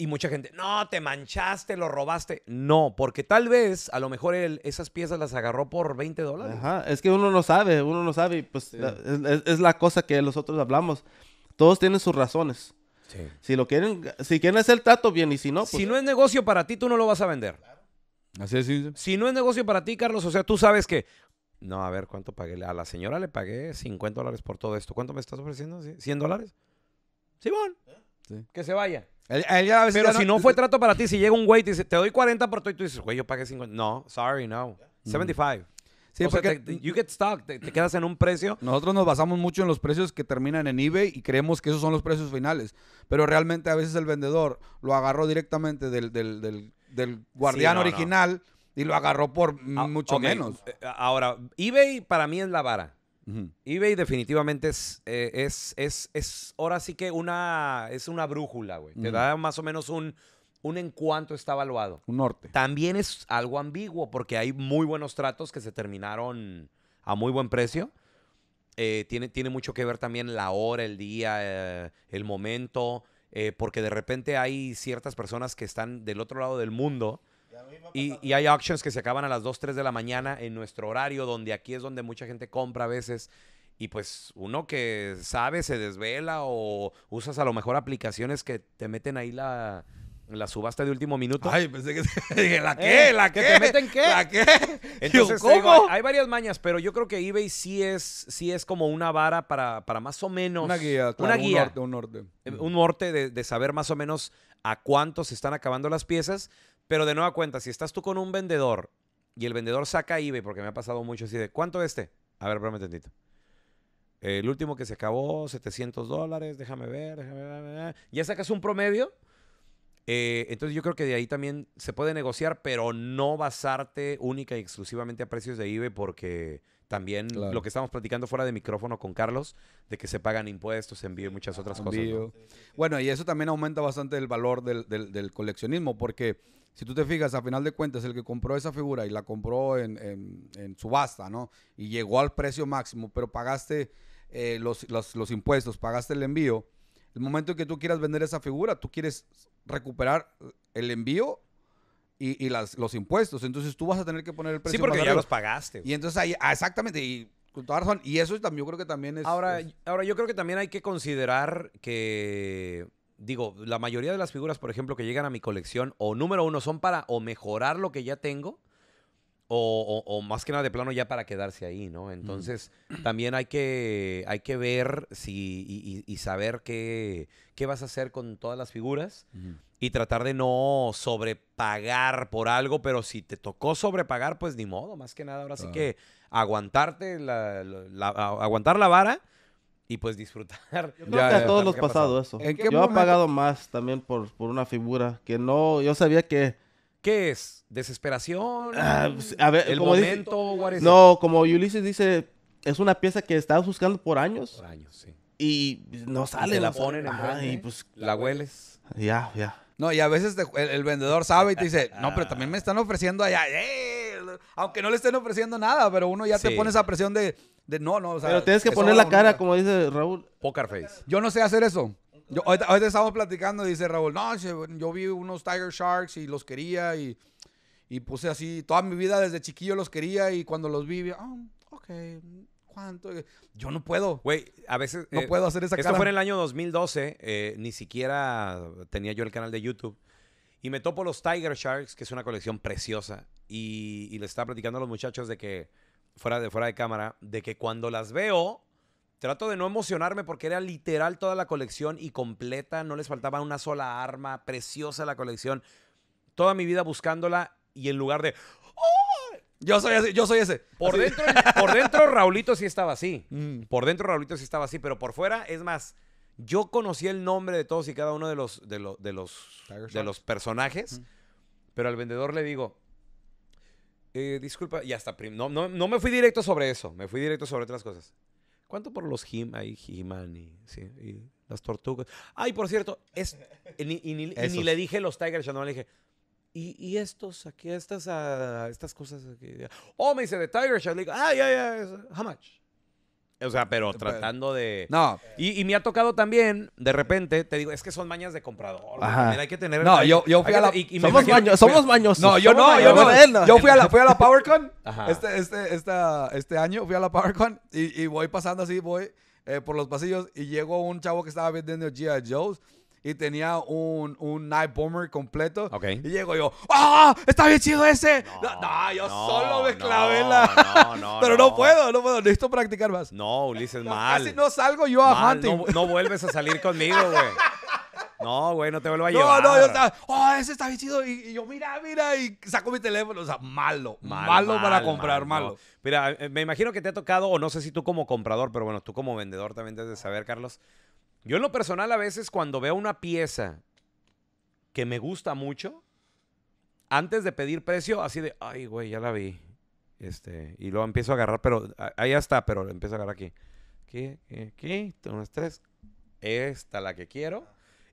Speaker 1: y mucha gente, no, te manchaste, lo robaste. No, porque tal vez a lo mejor él esas piezas las agarró por 20 dólares. Ajá, es que uno no
Speaker 4: sabe, uno no sabe. Y pues es, la cosa que nosotros hablamos. Todos tienen sus razones.
Speaker 1: Si lo quieren, si quieren hacer el trato bien y si no, pues... Si no es negocio para ti, tú no lo vas a vender. Así es. si no es negocio para ti, Carlos, o sea, tú sabes que no, a ver, ¿cuánto pagué? A la señora le pagué 50 dólares por todo esto. ¿Cuánto me estás ofreciendo? ¿100 dólares? Simón, sí. que se vaya pero si no, fue trato para ti, si llega un güey y te dice, te doy 40 por todo y tú dices, güey, yo pagué 50. No, sorry, no. 75. Mm. Sí, porque you get stuck, te, quedas
Speaker 3: en un precio. Nosotros nos basamos mucho en los precios que terminan en eBay y creemos que esos son los precios finales. Pero realmente a veces el vendedor lo agarró directamente del, del, guardián original
Speaker 1: y lo agarró por ah, mucho menos. Eh, ahora, eBay para mí es la vara eBay definitivamente eh, es, es, es, ahora sí que una, es una brújula, güey. Te da más o menos un, un en cuanto está evaluado. Un norte. También es algo ambiguo porque hay muy buenos tratos que se terminaron a muy buen precio. Eh, tiene, tiene mucho que ver también la hora, el día, eh, el momento, porque de repente hay ciertas personas que están del otro lado del mundo y, hay auctions que se acaban a las 2, 3 de la mañana en nuestro horario, donde aquí es donde mucha gente compra a veces. Y pues uno que sabe se desvela o usas a lo mejor aplicaciones que te meten ahí la, la subasta de último minuto. Ay, pensé que dije, ¿la eh, qué? ¿La qué? ¿Que te meten qué? ¿La qué? Entonces, ¿Cómo? hay, varias mañas, pero yo creo que eBay sí es, sí es como una vara para, para más o menos. Una guía, una guía. Un norte. Un norte, de, de saber más o menos a cuánto se están acabando las piezas, pero de nueva cuenta, si estás tú con un vendedor y el vendedor saca eBay, porque me ha pasado mucho así de, ¿cuánto es este? A ver, espérame El último que se acabó, 700 dólares, déjame ver, déjame ver. Ya sacas un promedio. Eh, entonces yo creo que de ahí también se puede negociar, pero no basarte única y exclusivamente a precios de IBE, porque también lo que estamos platicando fuera de micrófono con Carlos, de que se pagan impuestos, se y muchas otras ah, cosas.
Speaker 3: Bueno, y eso también aumenta bastante el valor del coleccionismo porque si tú te fijas, a final de cuentas, el que compró esa figura y la compró en, en, subasta, ¿no? Y llegó al precio máximo, pero pagaste eh, los, los, los, impuestos, pagaste el envío. El momento en que tú quieras vender esa figura, tú quieres recuperar el envío y, y las, los impuestos. Entonces tú vas a tener que poner el precio. Sí, porque ya los
Speaker 1: pagaste. Y
Speaker 3: entonces ahí, ah, exactamente, y con toda razón. Y eso también, yo creo que también es. Ahora, es...
Speaker 1: ahora yo creo que también hay que considerar que digo, la mayoría de las figuras, por ejemplo, que llegan a mi colección, o número uno, son para o mejorar lo que ya tengo, o, más que nada de plano ya para quedarse ahí, ¿no? Entonces, también hay que, hay que ver si, y, saber qué, vas a hacer con todas las figuras. Y tratar de no sobrepagar por algo, pero si te tocó sobrepagar, pues ni modo, más que nada. Ahora sí que aguantarte, la, aguantar la vara y pues disfrutar. Yo creo que a todos los pasado, eso. yo he pagado
Speaker 4: más también por, por una figura que no, yo sabía que...
Speaker 1: ¿Qué es? ¿Desesperación? Ah, pues, ¿El como momento? no,
Speaker 4: como Ulises dice, es una pieza que estabas buscando por años. Por años, sí. Y no sale. la ponen en y ¿eh?
Speaker 3: pues La hueles. Ya, ya. No, y a veces el, el, vendedor sabe y te dice, no, pero también me están ofreciendo allá. ¡Eh! aunque no le estén ofreciendo nada, pero uno ya te pone esa presión de, no, no. pero tienes que poner la cara, como
Speaker 1: dice Raúl. Poker face.
Speaker 3: Yo no sé hacer eso. Yo, hoy, estamos platicando y dice Raúl, no, yo vi unos Tiger Sharks y los quería y, puse así, toda mi vida desde chiquillo los quería y cuando los vi, ah, ok, ¿cuánto? Yo no puedo. Güey, a veces... No eh, puedo hacer esa Esto fue en el
Speaker 1: año 2012, eh, ni siquiera tenía yo el canal de YouTube. Y me topo los Tiger Sharks, que es una colección preciosa y, le estaba platicando a los muchachos de que, fuera de, fuera de cámara, de que cuando las veo, trato de no emocionarme porque era literal toda la colección y completa, no les faltaba una sola arma, preciosa la colección. Toda mi vida buscándola y en lugar de... Yo soy ese, yo soy ese. Por dentro, por dentro Raulito sí estaba así. Mm. Por dentro Raulito sí estaba así, pero por fuera, es más, yo conocí el nombre de todos y cada uno de los, de, de los, de los personajes, pero al vendedor le digo, eh, disculpa, y hasta no, no, no, me fui directo sobre eso, me fui directo sobre otras cosas. ¿Cuánto por los Jim ahí, He-Man y, sí, y, las tortugas? Ay, por cierto, es, y, ni le dije los Tiger ya no le dije, ¿Y, y, estos, aquí, estas, ah, estas cosas Oh, me dice de Tiger Le digo, ay ah, ya, ay, ya, how much? O sea, pero tratando de. No. Y, y, me ha tocado también, de repente, te digo, es que son mañas de comprador. Ajá. Mira, hay que tener. No, yo, yo fui a la. somos, maños baños, somos baños. No, yo no, yo no. yo fui a la, fui a la PowerCon. Ajá. Este,
Speaker 3: este, este año fui a la PowerCon y, y voy pasando así, voy eh, por los pasillos y llegó un chavo que estaba vendiendo G.I. Joe's y tenía un, un Night Bomber completo. Y llego yo, ¡ah! ¡Está bien chido ese!
Speaker 1: No, yo solo me clavé no,
Speaker 3: la. No, Pero no. puedo, no puedo, necesito
Speaker 1: practicar más. No, Ulises, mal. Casi no salgo yo a hunting. no vuelves a salir conmigo, güey. No, güey, no te vuelvo a llevar. No, no, yo estaba,
Speaker 3: oh, ese está bien chido. Y, yo, mira, mira, y saco mi teléfono. O sea, malo, malo para comprar, malo.
Speaker 1: Mira, eh, me imagino que te ha tocado, o no sé si tú como comprador, pero bueno, tú como vendedor también debes de saber, Carlos, yo en lo personal a veces cuando veo una pieza que me gusta mucho, antes de pedir precio, así de, ay, güey, ya la vi. Este, y luego empiezo a agarrar, pero ahí está, pero empiezo a agarrar aquí. Aquí, aquí, aquí, unas tres. Esta la que quiero.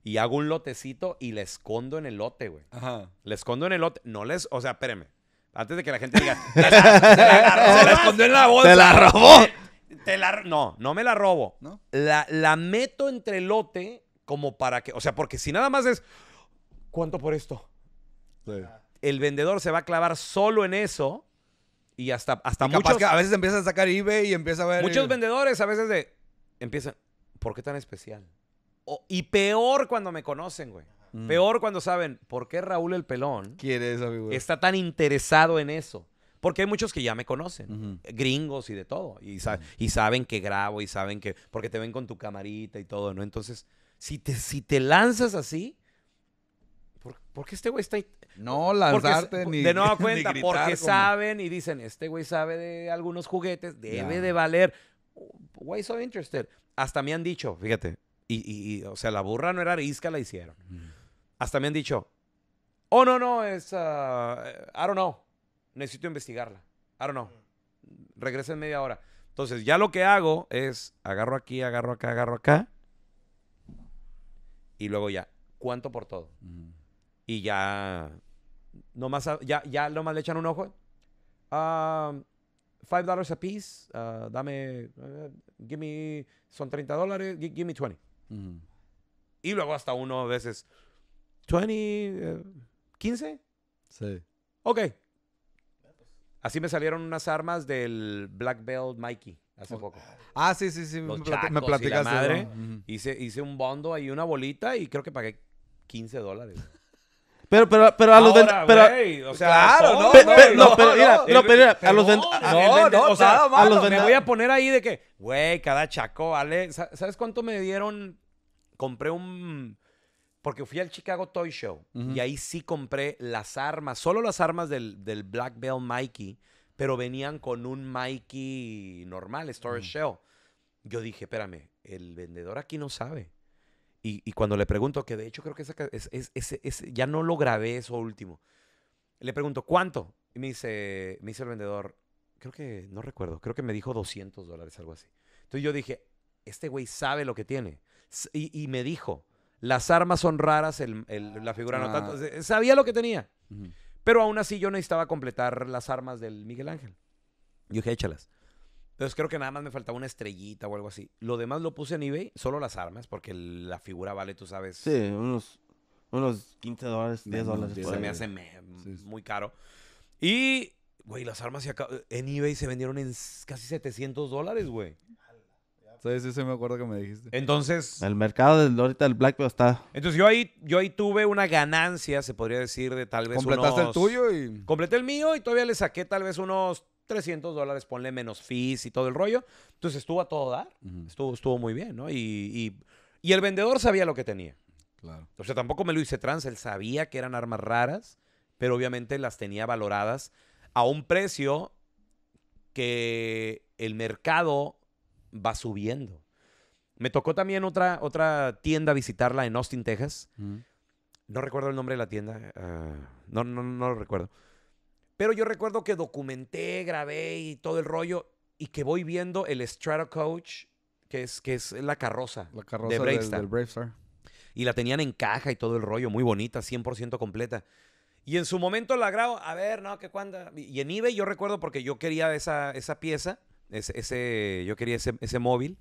Speaker 1: Y hago un lotecito y le escondo en el lote, güey. Ajá. Le escondo en el lote. No les, o sea, espérame. Antes de que la gente diga, la, se la escondió en la bolsa. Se la robó no, no me la robo. ¿No? La, meto entre lote como para que. O sea, porque si nada más es. ¿Cuánto por esto? El vendedor se va a clavar solo en eso. Y hasta, hasta a veces empiezan a sacar eBay y empieza a ver. Muchos vendedores a veces de. Empiezan. ¿Por qué tan especial? y peor cuando me conocen, güey. Mm. Peor cuando saben por qué Raúl el Pelón. Quiere Está tan interesado en eso. Porque hay muchos que ya me conocen, gringos y de todo, y, saben que grabo y saben que, porque te ven con tu camarita y todo, ¿no? Entonces, si te, si te lanzas así, ¿por, qué este güey está... Ahí? No lanzarte porque, ni... De nueva cuenta, porque saben y dicen, este güey sabe de algunos juguetes, debe de valer. Why so interested? Hasta me han dicho, fíjate, y, o sea, la burra no era risca, la hicieron. Hasta me han dicho, oh, no, no, es, ah, I don't know necesito investigarla. I don't know. Regresa en media hora. Entonces, ya lo que hago es agarro aquí, agarro acá, agarro acá. Y luego ya, ¿cuánto por todo? Y ya, nomás, ya, ya nomás le echan un ojo. Ah, five dollars a piece, ah, dame, eh, give me, son 30 dólares, give, me 20. Y luego hasta uno a veces, 20, 15. Eh, sí. Ok, Así me salieron unas armas del Black Belt Mikey hace poco. Ah, sí, sí, sí. me, platicas platicaste. madre. Hice, hice un bondo ahí, una bolita y creo que pagué 15 dólares. Pero, pero, pero a los Ahora, o sea, claro, no, no, no, pero mira, no, pero mira, a los no, no, o sea, me voy a poner ahí de que, güey, cada chaco vale, ¿sabes cuánto me dieron? Compré un porque fui al Chicago Toy Show y ahí sí compré las armas, solo las armas del, del, Black Belt Mikey, pero venían con un Mikey normal, Storage Shell. Yo dije, espérame, el vendedor aquí no sabe. Y, y cuando le pregunto, que de hecho creo que esa, es, es, es, ya no lo grabé eso último, le pregunto, ¿cuánto? Y me dice, me dice el vendedor, creo que, no recuerdo, creo que me dijo 200 dólares, algo así. Entonces yo dije, este güey sabe lo que tiene. Y, y me dijo, las armas son raras, la figura no tanto. Sabía lo que tenía. Pero aún así yo necesitaba completar las armas del Miguel Ángel. Yo dije, échalas. Entonces creo que nada más me faltaba una estrellita o algo así. Lo demás lo puse en eBay, solo las armas, porque la figura vale, tú sabes. Sí,
Speaker 4: unos, unos 15 dólares, 10 dólares. Se me hace
Speaker 1: muy caro. Y, güey, las armas en eBay se vendieron en casi 700 dólares, güey. Sí, sí, me acuerdo que me dijiste.
Speaker 4: Entonces. El mercado del ahorita del Black está.
Speaker 1: Entonces yo ahí, yo ahí tuve una ganancia, se podría decir, de tal vez. Completaste el tuyo y. Completé el mío y todavía le saqué tal vez unos 300 dólares, ponle menos fees y todo el rollo. Entonces estuvo a todo dar. estuvo, estuvo muy bien, ¿no? Y, y, y, el vendedor sabía lo que tenía. Claro. O sea, tampoco me lo hice trans, él sabía que eran armas raras, pero obviamente las tenía valoradas a un precio que el mercado va subiendo. Me tocó también otra, otra tienda visitarla en Austin, Texas. Mm. No recuerdo el nombre de la tienda. Ah, no, no, no lo recuerdo. Pero yo recuerdo que documenté, grabé y todo el rollo y que voy viendo el Strato Coach, que es, que es la carroza. La carroza de del, Star. Y la tenían en caja y todo el rollo, muy bonita, 100% completa. Y en su momento la grabo, a ver, no, que cuándo. Y en eBay yo recuerdo porque yo quería esa, esa pieza ese, ese, yo quería ese, móvil.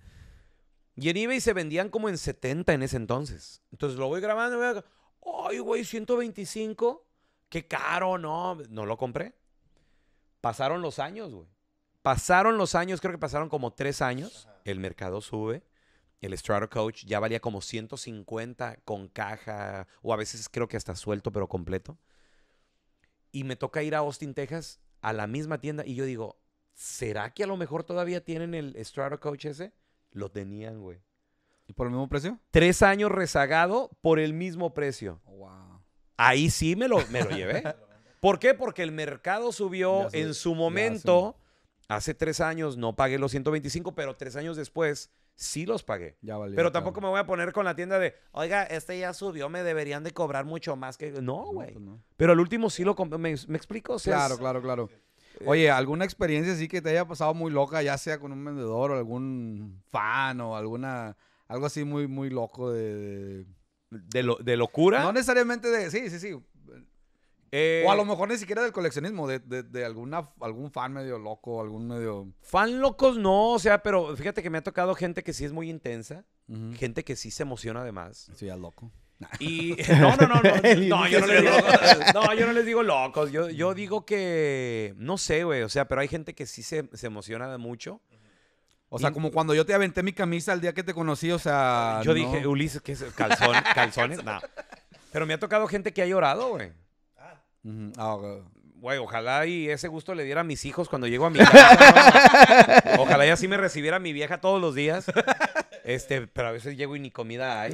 Speaker 1: Y en eBay se vendían como en 70 en ese entonces. Entonces lo voy grabando y ¡Ay, güey, 125! ¡Qué caro! No, no lo compré. Pasaron los años, güey. Pasaron los años, creo que pasaron como tres años. El mercado sube. El Strato Coach ya valía como 150 con caja, o a veces creo que hasta suelto, pero completo. Y me toca ir a Austin, Texas, a la misma tienda, y yo digo, ¿Será que a lo mejor todavía tienen el Strato Coach ese? Lo tenían, güey. ¿Y por el mismo precio? Tres años rezagado por el mismo precio. Wow. Ahí sí me lo, me llevé. ¿Por qué? Porque el mercado subió en su momento. Hace tres años no pagué los 125, pero tres años después sí los pagué. pero tampoco me voy a poner con la tienda de, oiga, este ya subió, me deberían de cobrar mucho más que... No, güey. Pues pero al último sí lo... ¿Me, me explico? claro, claro, claro. Oye, ¿alguna experiencia así que te haya pasado muy loca, ya sea con un vendedor
Speaker 3: o algún fan o alguna algo así muy muy loco de
Speaker 1: de, locura? No
Speaker 3: necesariamente de sí, sí, sí. Eh, o a lo mejor ni siquiera del
Speaker 1: coleccionismo, de, de, de, alguna, algún fan medio loco, algún medio... Fan locos no, o sea, pero fíjate que me ha tocado gente que sí es muy intensa, gente que sí se emociona además. Sí, ya loco. Y eh, no, no, no, no, no, yo no les digo, yo digo locos, yo, digo que, no sé, güey, o sea, pero hay gente que sí se, emociona de mucho. O sea, como cuando yo te aventé mi camisa el día que te conocí, o sea... Yo dije, Ulises, ¿qué es? ¿Calzón, ¿Calzones? no. Pero me ha tocado gente que ha llorado, güey. Ah. Güey, ojalá y ese gusto le diera a mis hijos cuando llego a mi casa. Ojalá y así me recibiera mi vieja todos los días. Este, pero a veces llego y ni comida hay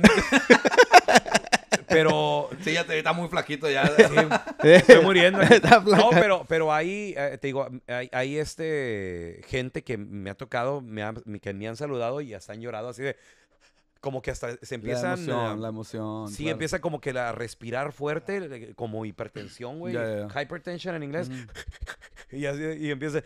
Speaker 1: pero sí, ya te, está muy flaquito ya. estoy muriendo. no, pero, pero ahí eh, te digo, hay, este gente que me ha tocado, me que me han saludado y hasta han llorado así de, como que hasta se empieza. La emoción, la emoción. Sí, empieza como que a respirar fuerte, como hipertensión, güey. Hypertension en inglés. y, así, y empieza.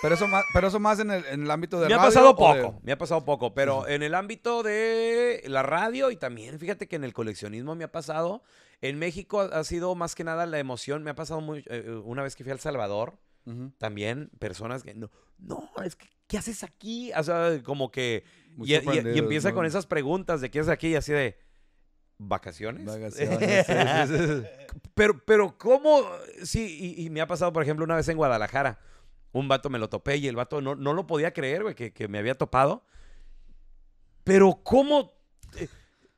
Speaker 1: Pero eso más, pero eso más en, el, ámbito de me radio. Me ha pasado poco, me ha pasado poco, pero en el ámbito de la radio y también, fíjate que en el coleccionismo me ha pasado. En México ha sido más que nada la emoción. Me ha pasado muy, eh, eh, una vez que fui al Salvador, también personas que no, no, es que ¿qué haces aquí? O sea, como que... Y, empieza con esas preguntas de qué haces aquí y así de... ¿Vacaciones? Pero, pero, ¿cómo? Sí, y, me ha pasado, por ejemplo, una vez en Guadalajara, un vato me lo topé y el vato no, lo podía creer, güey, que, me había topado. Pero, ¿cómo? Eh,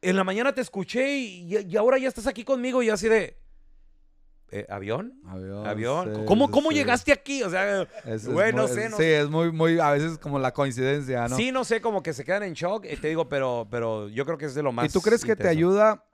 Speaker 1: en la mañana te escuché y, y ahora ya estás aquí conmigo y así de... Eh, ¿Avión? Avión. ¿Cómo, llegaste aquí? O sea, bueno, no sé. No sí,
Speaker 3: es muy, muy, a veces como la coincidencia, ¿no? Sí,
Speaker 1: no sé, como que se quedan en shock. y eh, te digo, pero, pero yo creo que es de lo más. ¿Y tú crees que te ayuda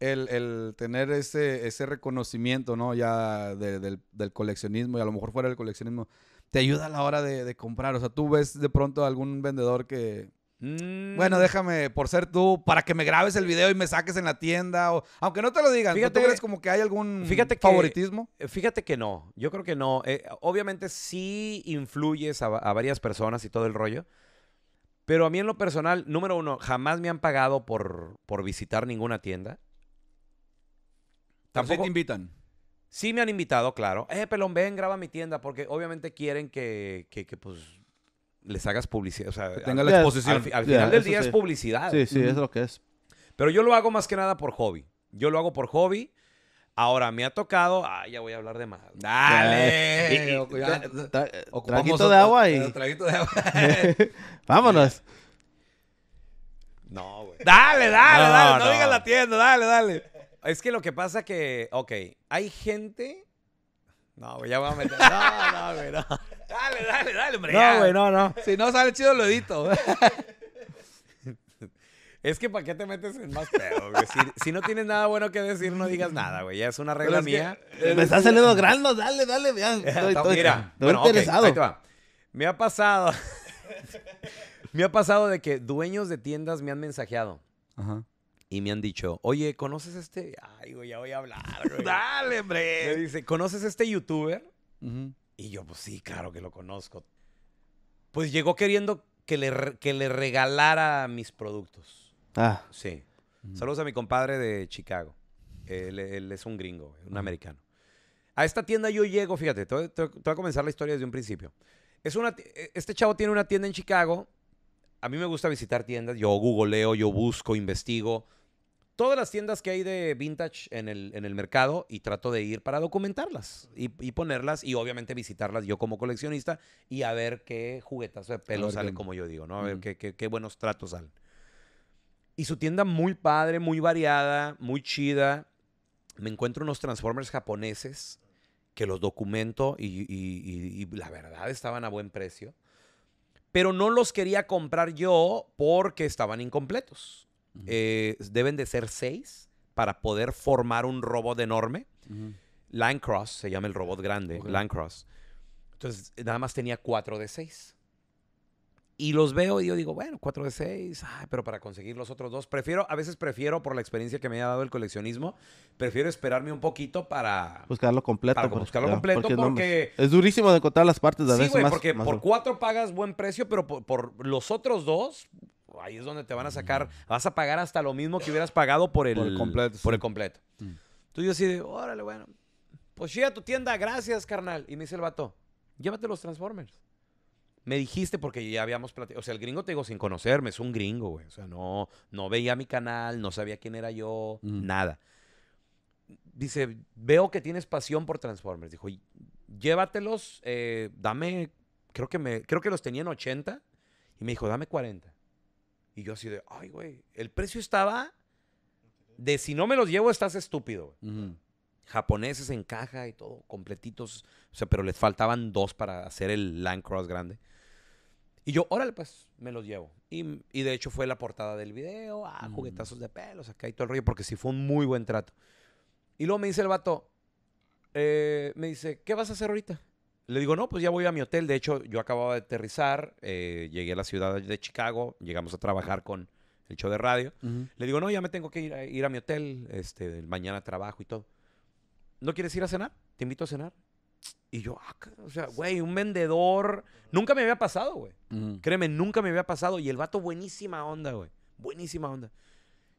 Speaker 1: el, tener ese, ese reconocimiento, ¿no? Ya del,
Speaker 3: del, coleccionismo y a lo mejor fuera del coleccionismo. Te ayuda a la hora de, comprar. O sea, tú ves de pronto algún vendedor que Mm. Bueno, déjame, por ser tú, para que me grabes el video y me saques en la tienda. O, aunque no te lo digan, fíjate, ¿tú crees como que hay algún
Speaker 1: favoritismo? Eh, fíjate que no, yo creo que no. Eh, obviamente sí influyes a, varias personas y todo el rollo. Pero a mí en lo personal, número uno, jamás me han pagado por, por visitar ninguna tienda. Tampoco te invitan. Sí me han invitado, claro. Eh, pelón, ven, graba mi tienda, porque obviamente quieren que, que pues les hagas publicidad. O sea, tenga al, la exposición. Al, final del día es publicidad. Sí, sí, es lo que es. Pero yo lo hago más que nada por hobby. Yo lo hago por hobby. Ahora me ha tocado. Ah, ya voy a hablar de más. Dale. Un eh, eh, de agua y. Trajito de agua.
Speaker 4: Vámonos. No, güey. Dale, dale, dale. No, digas la
Speaker 1: tienda, dale, dale. Es que lo que pasa que. Ok, hay gente. No, güey, ya voy a meter. No, no, güey, no. Dale, dale, dale, hombre. No, güey, no, no. Si no sale chido, lo edito. Es que ¿para qué te metes en más pedo, güey? Si, no tienes nada bueno que decir, no digas nada, güey. Ya es una regla mía. me está saliendo grandos. dale, dale. vean. mira, estoy interesado. Me ha pasado. me ha pasado de que dueños de tiendas me han mensajeado. Ajá. Y me han dicho, oye, ¿conoces este? Ay, güey, ya voy a hablar, güey. dale, hombre. Me dice, ¿conoces este youtuber? Ajá. Y yo, pues sí, claro que lo conozco. Pues llegó queriendo que le, que le regalara mis productos. Ah. Sí. Saludos a mi compadre de Chicago. Él, es un gringo, un americano. A esta tienda yo llego, fíjate, te voy, a comenzar la historia desde un principio. Es una, e, este chavo tiene una tienda en Chicago. A mí me gusta visitar tiendas. Yo googleo, yo busco, investigo todas las tiendas que hay de vintage en el, en el mercado y trato de ir para documentarlas y, ponerlas y obviamente visitarlas yo como coleccionista y a ver qué juguetas de pelo sale, como yo digo, ¿no? A ver qué, buenos tratos salen. Y su tienda muy padre, muy variada, muy chida. Me encuentro unos Transformers japoneses que los documento y la verdad estaban a buen precio. Pero no los quería comprar yo porque estaban incompletos. Eh, deben de ser seis para poder formar un robot enorme. Landcross, se llama el robot grande, Landcross. Entonces, nada más tenía cuatro de seis. Y los veo y yo digo, bueno, cuatro de seis, pero para conseguir los otros dos, prefiero, a veces prefiero, por la experiencia que me ha dado el coleccionismo, prefiero esperarme un poquito para...
Speaker 4: Buscarlo completo. Para buscarlo completo porque, es durísimo de encontrar las partes de sí, güey, porque por
Speaker 1: cuatro pagas buen precio, pero por, por los otros dos, ahí es donde te van a sacar, vas a pagar hasta lo mismo que hubieras pagado por el, completo. Por el mm. Entonces yo así de, órale, bueno, pues llega a tu tienda, gracias, carnal. Y me dice el vato, llévate los Transformers. Me dijiste porque ya habíamos platicado. O sea, el gringo te digo sin conocerme, es un gringo, güey. O sea, no, no veía mi canal, no sabía quién era yo, mm. nada. Dice, veo que tienes pasión por Transformers. Dijo, llévatelos, eh, dame, creo que me, creo que los tenía en 80. Y me dijo, dame 40. Y yo así de, ay, güey, el precio estaba de si no me los llevo estás estúpido. Japoneses en caja y todo, completitos. O sea, pero les faltaban dos para hacer el Land Cross grande. Y yo, órale, pues, me los llevo. Y, de hecho fue la portada del video, ah, juguetazos de pelos, acá y todo el rollo, porque sí fue un muy buen trato. Y luego me dice el vato, eh, me dice, ¿qué vas a hacer ahorita? Le digo, no, pues ya voy a mi hotel. De hecho, yo acababa de aterrizar, eh, llegué a la ciudad de Chicago, llegamos a trabajar con el show de radio. Le digo, no, ya me tengo que ir a, ir a mi hotel, este, mañana trabajo y todo. ¿No quieres ir a cenar? Te invito a cenar. Y yo, ah, o sea, güey, un vendedor. Nunca me había pasado, güey. Créeme, nunca me había pasado. Y el vato, buenísima onda, güey. Buenísima onda.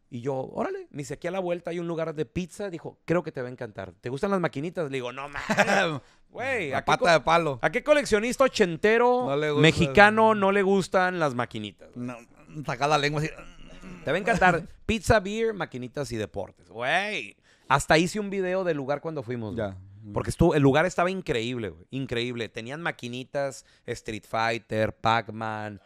Speaker 1: Y yo, órale, me dice, aquí a la vuelta hay un lugar de pizza. Dijo, creo que te va a encantar. ¿Te gustan las maquinitas? Le digo, no no. ¿a pata de palo. ¿A qué coleccionista ochentero mexicano no le gustan las maquinitas? No, saca lengua Te va a encantar pizza, beer, maquinitas y deportes. Güey, hasta hice un video del lugar cuando fuimos. Ya. Porque el lugar estaba increíble, güey. Increíble. Tenían maquinitas, Street Fighter, Pac-Man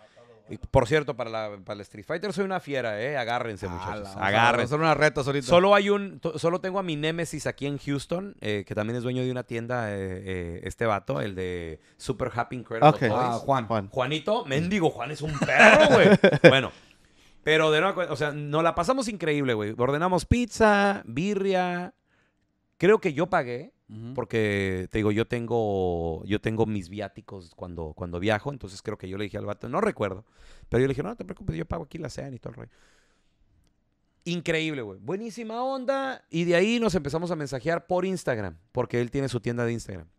Speaker 1: por cierto, para, la, para el Street Fighter soy una fiera, ¿eh? Agárrense, muchachos. Agárrense. Son una reta ahorita. Solo hay un. Solo tengo a mi Némesis aquí en Houston, eh, que también es dueño de una tienda, eh, eh, este vato, el de Super Happy Incredible ah, Juan. Juanito, mendigo, Juan es un perro, güey. bueno. Pero de nuevo, o sea, nos la pasamos increíble, güey. Ordenamos pizza, birria. Creo que yo pagué porque te digo, yo tengo, yo tengo mis viáticos cuando, cuando viajo, entonces creo que yo le dije al vato, no recuerdo, pero yo le dije, no, te preocupes, yo pago aquí la cena y todo el rollo. Increíble, güey. Buenísima onda. Y de ahí nos empezamos a mensajear por Instagram, porque él tiene su tienda de Instagram.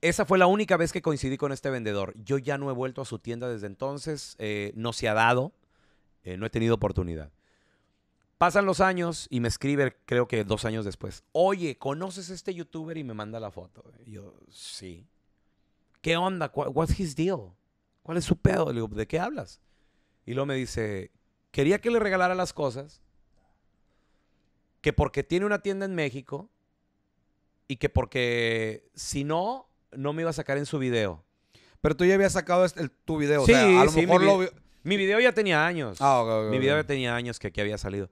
Speaker 1: Esa fue la única vez que coincidí con este vendedor. Yo ya no he vuelto a su tienda desde entonces, eh, no se ha dado, eh, no he tenido oportunidad. Pasan los años y me escribe, creo que dos años después, oye, ¿conoces a este youtuber? Y me manda la foto. Y yo, sí. ¿Qué onda? What's his deal? ¿Cuál es su pedo? Le digo, ¿de qué hablas? Y luego me dice, quería que le regalara las cosas, que porque tiene una tienda en México y que porque si no, no me iba a sacar en su video. Pero tú ya habías sacado este, tu video, sí, mi, video ya tenía años. Ah, mi video ya tenía años que aquí había salido.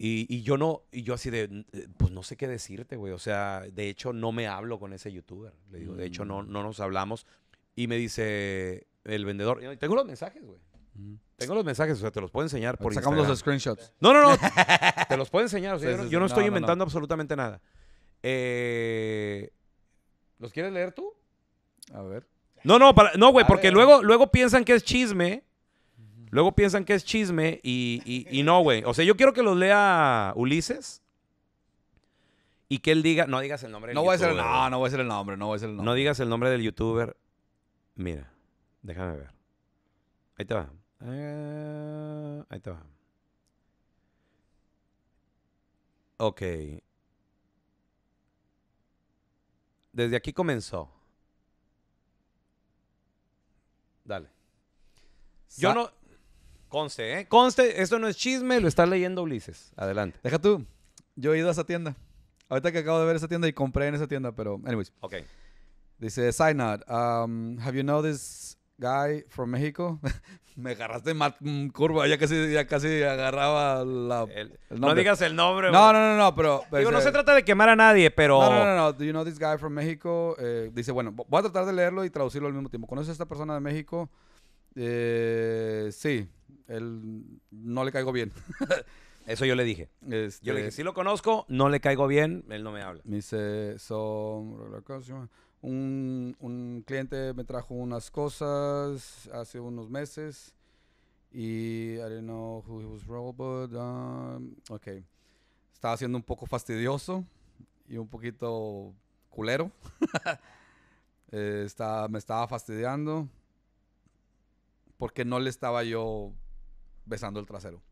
Speaker 1: Y, yo no, y yo así de, eh, pues no sé qué decirte, güey. O sea, de hecho no me hablo con ese youtuber. Le digo, de hecho no, mm. no nos hablamos. Y me dice el vendedor, tengo los mensajes, güey. Mm. Tengo los mensajes, o sea, te los puedo enseñar por Sacamos los screenshots. No, no, no. te los puedo enseñar. yo, no, estoy inventando absolutamente nada. Eh, ¿Los quieres leer tú? A ver. No, no, no, güey, porque luego, luego piensan que es chisme Luego piensan que es chisme y, no, güey. O sea, yo quiero que los lea Ulises y que él diga, no digas el nombre del no no, no voy a ser el nombre, no voy a decir el nombre. No digas el nombre del youtuber. Mira, déjame ver. Ahí te va. Eh, ahí te va. Ok. Desde aquí comenzó. Dale. Yo no. Conste, ¿eh? Conste, esto no es chisme, lo está leyendo Ulises.
Speaker 3: Adelante. Deja tú. Yo he ido a esa tienda. Ahorita que acabo de ver esa tienda y compré en esa tienda, pero, anyways. Ok. Dice, side um, have you know this guy from Mexico? Me agarraste más mm, curva, ya casi, ya casi agarraba la, No digas el nombre. No, no, no, no, pero... Digo, no se trata de quemar a nadie, pero... No, no, no, no. do you know this guy from Mexico? Eh, dice, bueno, voy a tratar de leerlo y traducirlo al mismo tiempo. ¿Conoces a esta persona de México? Eh, sí, él no le caigo bien. Eso yo le dije.
Speaker 1: yo le dije, si este lo conozco, no le caigo bien, él no me habla. Me dice, son
Speaker 3: un, cliente me trajo unas cosas hace unos meses y I don't know who he was um, Estaba siendo un poco fastidioso y un poquito culero. Eh, me estaba fastidiando porque no le estaba yo besando el trasero.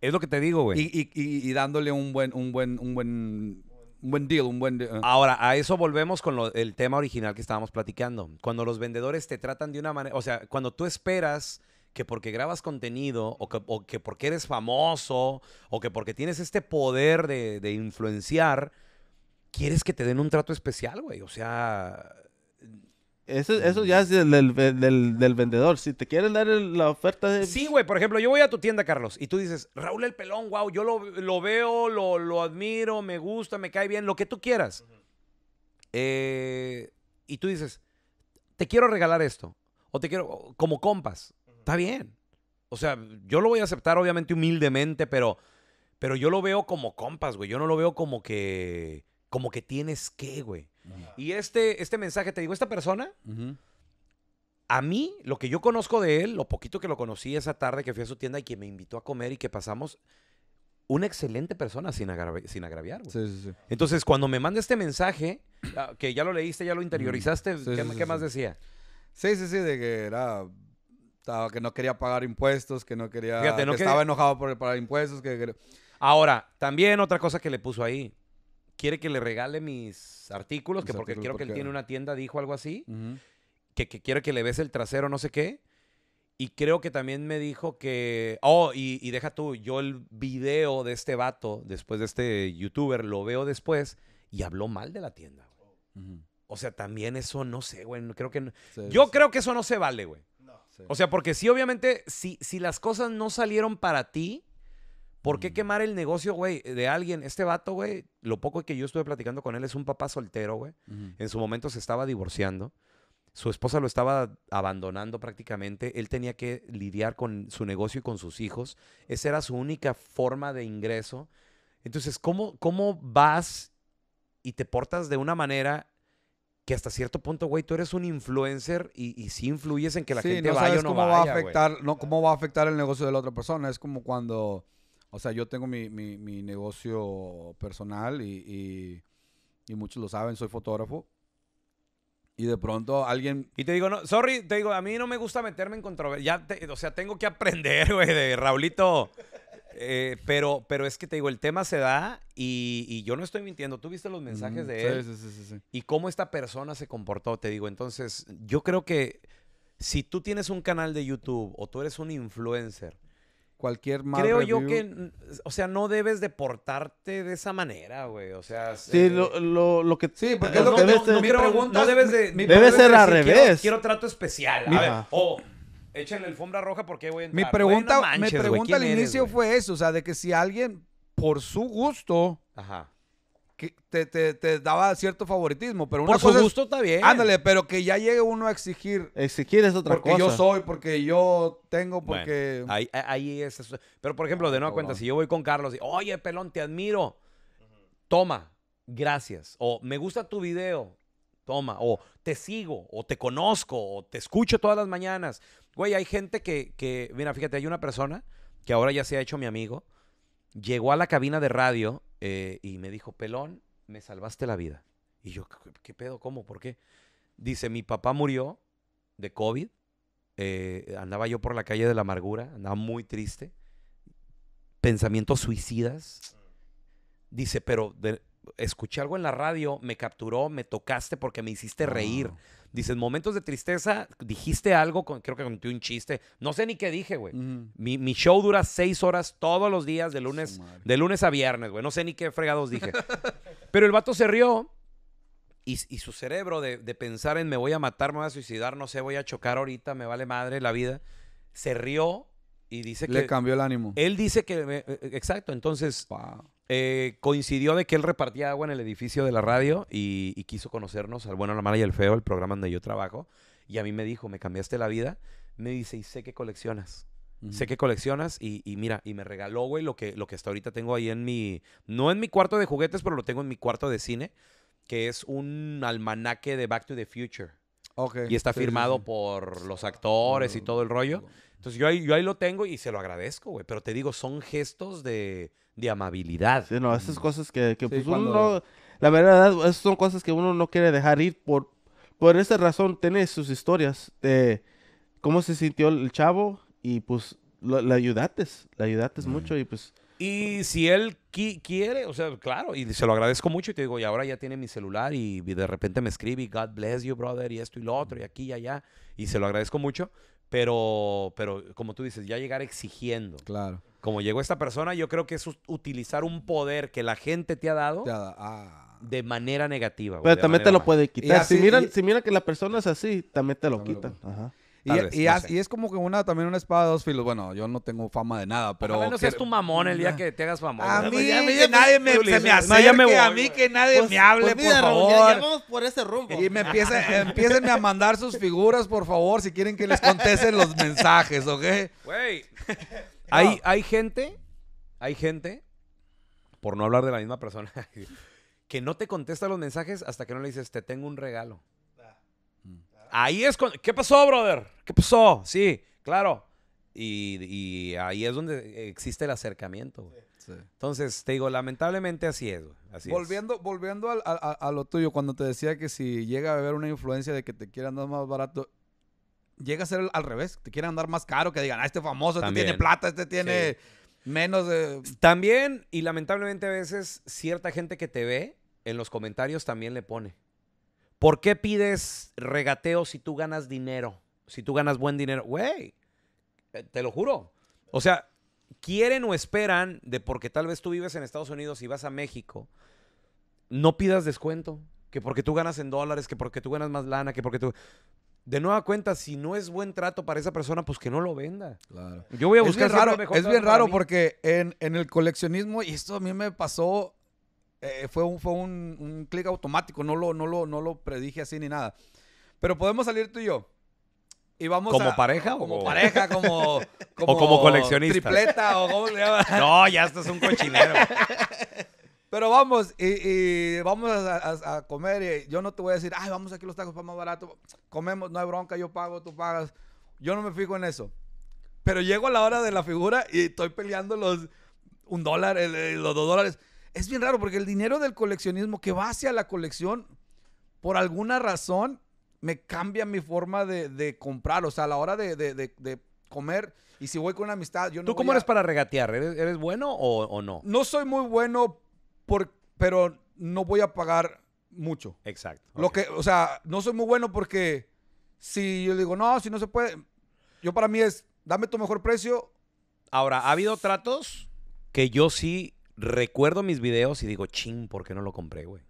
Speaker 1: Es lo que te digo, güey. Y, dándole un buen, un buen, un buen buen deal, un buen ah. Ahora, a eso volvemos con el tema original que estábamos platicando. Cuando los vendedores te tratan de una manera, o sea, cuando tú esperas que porque grabas contenido o que, porque eres famoso o que porque tienes este poder de, de influenciar, quieres que te den un trato especial, güey. O sea, eso,
Speaker 4: mm. ya es del, vendedor. Si te
Speaker 1: quieren dar la oferta de... Sí, güey. Por ejemplo, yo voy a tu tienda, Carlos, y tú dices, Raúl el Pelón, wow, yo lo, veo, lo, admiro, me gusta, me cae bien, lo que tú quieras. Eh, y tú dices, te quiero regalar esto. O te quiero, como compas. Está bien. O sea, yo lo voy a aceptar, obviamente, humildemente, pero, pero yo lo veo como compas, güey. Yo no lo veo como que, como que tienes que, güey. Y este, este mensaje, te digo, esta persona, a mí, lo que yo conozco de él, lo poquito que lo conocí esa tarde que fui a su tienda y que me invitó a comer y que pasamos, una excelente persona sin, sin agraviar. Entonces, cuando me manda este mensaje, ah, que ya lo leíste, ya lo interiorizaste, ¿qué, más decía? Sí, sí, sí, de que era
Speaker 3: que no quería pagar impuestos, que no quería, no que estaba enojado por pagar impuestos, que...
Speaker 1: Ahora, también otra cosa que le puso ahí, quiere que le regale mis artículos, que porque quiero que él tiene una tienda, dijo algo así, que, que, quiere que le ves el trasero, no sé qué. Y creo que también me dijo que, oh, y, y, deja tú, yo el video de este vato, después de este youtuber, lo veo después y habló mal de la tienda. O sea, también eso no sé, güey. Creo que yo creo que eso no se vale, güey. O sea, porque sí, obviamente, si, si las cosas no salieron para ti, ¿Por qué quemar el negocio, güey, de alguien? Este vato, güey, lo poco que yo estuve platicando con él es un papá soltero, güey. En su momento se estaba divorciando. Su esposa lo estaba abandonando prácticamente. Él tenía que lidiar con su negocio y con sus hijos. Esa era su única forma de ingreso. Entonces, ¿cómo, cómo vas y te portas de una manera que hasta cierto punto, güey, tú eres un influencer y, si sí influyes en que la gente vaya o no va a afectar,
Speaker 3: no, cómo va a afectar el negocio de la otra persona. Es como cuando o sea, yo tengo mi, mi, negocio personal y, y, muchos lo saben, soy fotógrafo.
Speaker 1: Y de pronto alguien... Y te digo, no, sorry, te digo, a mí no me gusta meterme en controversia. o sea, tengo que aprender, güey, de Raulito. Eh, pero, pero es que te digo, el tema se da y, y yo no estoy mintiendo. Tú viste los mensajes de él sí, sí, sí, y cómo esta persona se comportó, te digo. Entonces, yo creo que si tú tienes un canal de YouTube o tú eres un influencer cualquier mal Creo yo que, o sea, no debes de portarte de esa manera, güey. O sea, sí, eh, lo, que sí, porque no, lo que no, debes de, debe ser al revés. Quiero, trato especial. A ver, o oh, échale alfombra roja porque voy a entrar. Mi pregunta, mi pregunta al inicio
Speaker 3: fue eso, o sea, de que si alguien por su gusto Ajá que te, daba cierto favoritismo, pero una Por gusto está bien. Ándale,
Speaker 1: pero que ya llegue uno a exigir.
Speaker 4: Exigir es otra cosa. Porque yo
Speaker 1: soy, porque yo tengo, porque. ahí, ahí, es Pero por ejemplo, de nueva oh, cuenta, si yo voy con Carlos y, oye, pelón, te admiro. Toma, gracias. O me gusta tu video. Toma, o te sigo, o te conozco, o te escucho todas las mañanas. Güey, hay gente que, que mira, fíjate, hay una persona que ahora ya se ha hecho mi amigo, llegó a la cabina de radio eh, y me dijo, Pelón, me salvaste la vida. Y yo, ¿qué, pedo? ¿Cómo? ¿Por qué? Dice, mi papá murió de COVID. Eh, andaba yo por la calle de la amargura, andaba muy triste. Pensamientos suicidas. Dice, pero escuché algo en la radio, me capturó, me tocaste porque me hiciste reír. Ah. Dices, momentos de tristeza, dijiste algo, creo que conté un chiste, no sé ni qué dije, güey. Mi, show dura seis horas todos los días, de lunes, de lunes a viernes, güey. No sé ni qué fregados dije. Pero el vato se rió y, su cerebro de, pensar en me voy a matar, me voy a suicidar, no sé, voy a chocar ahorita, me vale madre la vida, se rió y dice que... Le cambió el ánimo. Él dice que... Eh, exacto, entonces... Eh, coincidió de que él repartía agua en el edificio de la radio y, quiso conocernos al bueno, la mala y el feo, el programa donde yo trabajo. Y a mí me dijo, me cambiaste la vida. Me dice, y sé que coleccionas. Sé que coleccionas y, mira, y me regaló, güey, lo que, lo que hasta ahorita tengo ahí en mi, no en mi cuarto de juguetes, pero lo tengo en mi cuarto de cine, que es un almanaque de Back to the Future. Y está firmado por los actores y todo el rollo. Entonces yo ahí, yo ahí lo tengo y se lo agradezco, güey. Pero te digo, son gestos de de amabilidad. no, esas mm. cosas que, pues uno,
Speaker 4: la verdad, esas son cosas que uno no quiere dejar ir por, por esa razón, tiene sus historias de cómo se sintió el chavo y pues le ayudaste, le ayudaste mm. mucho y pues...
Speaker 1: Y si él quiere, o sea, claro, y se lo agradezco mucho y te digo, y ahora ya tiene mi celular y, de repente me escribe God bless you, brother, y esto y lo otro, y aquí y allá, y se lo agradezco mucho, pero, pero como tú dices, ya llegar exigiendo. Claro como llegó esta persona, yo creo que es utilizar un poder que la gente te ha dado. Ah. de manera negativa. Pero también te lo puede quitar.
Speaker 4: si, miran,
Speaker 3: que la persona es así, también te lo quitan. Y, es como que una también una espada de dos filos. Bueno, yo no tengo fama de nada, pero. menos no seas tu mamón
Speaker 1: el día ah. que te hagas famoso. A pues,
Speaker 3: mí que nadie me,
Speaker 4: se a mí que nadie pues, me hable, pues por favor. Ya, vamos por ese rumbo. Y me empiecen,
Speaker 3: empiecen a mandar sus figuras, por favor, si quieren que les contesten los mensajes, ¿ok? Güey, Hay,
Speaker 1: hay gente, hay gente, por no hablar de la misma persona, que no te contesta los mensajes hasta que no le dices, te tengo un regalo. Mm. Ahí es cuando, ¿qué pasó, brother? ¿Qué pasó? Sí, claro. Y, ahí es donde existe el acercamiento. Entonces, te digo, lamentablemente así es. Así volviendo
Speaker 3: volviendo a, lo tuyo, cuando te decía que si llega a haber una influencia de que te quieran dar más barato, llega a ser al revés. Te quieren andar
Speaker 1: más caro, que digan, ah, este famoso, este tiene plata, este tiene menos de... También, y lamentablemente a veces, cierta gente que te ve, en los comentarios también le pone. ¿Por qué pides regateo si tú ganas dinero? Si tú ganas buen dinero. Güey, eh, te lo juro. O sea, quieren o esperan de porque tal vez tú vives en Estados Unidos y vas a México, no pidas descuento. Que porque tú ganas en dólares, que porque tú ganas más lana, que porque tú de nueva cuenta, si no es buen trato para esa persona, pues que no lo venda. Claro. Yo voy a buscar. Es bien raro, es bien raro porque en, el coleccionismo, y esto
Speaker 3: a mí me pasó, eh, fue un, fue un, clic automático, no lo, no, lo, no lo predije así ni nada. Pero podemos salir tú y yo. Y vamos ¿Como pareja? Como o... pareja, como, como, como coleccionista. Tripleta o cómo se llama. No, ya esto es un cochinero. Pero vamos, y, vamos a, comer y comer. yo no te voy a decir, ay, vamos aquí los tacos para más barato. Comemos, no hay bronca, yo pago, tú pagas. Yo no me fijo en eso. Pero llego a la hora de la figura y estoy peleando los un dólar, los dos dólares. Es bien raro porque el dinero del coleccionismo que va hacia la colección, por alguna razón, me cambia mi forma de, comprar. O sea, a la hora de, comer. Y si voy con una amistad, yo ¿Tú cómo eres para
Speaker 1: regatear? ¿Eres, bueno o, no?
Speaker 3: No soy muy bueno por, pero no voy a pagar mucho. Exacto. Lo que, o sea, no soy muy bueno porque si yo digo, no, si no se puede, yo para mí es, dame tu mejor precio.
Speaker 1: Ahora, ¿ha habido tratos? Que yo sí recuerdo mis videos y digo, ching, ¿por qué no lo compré, güey?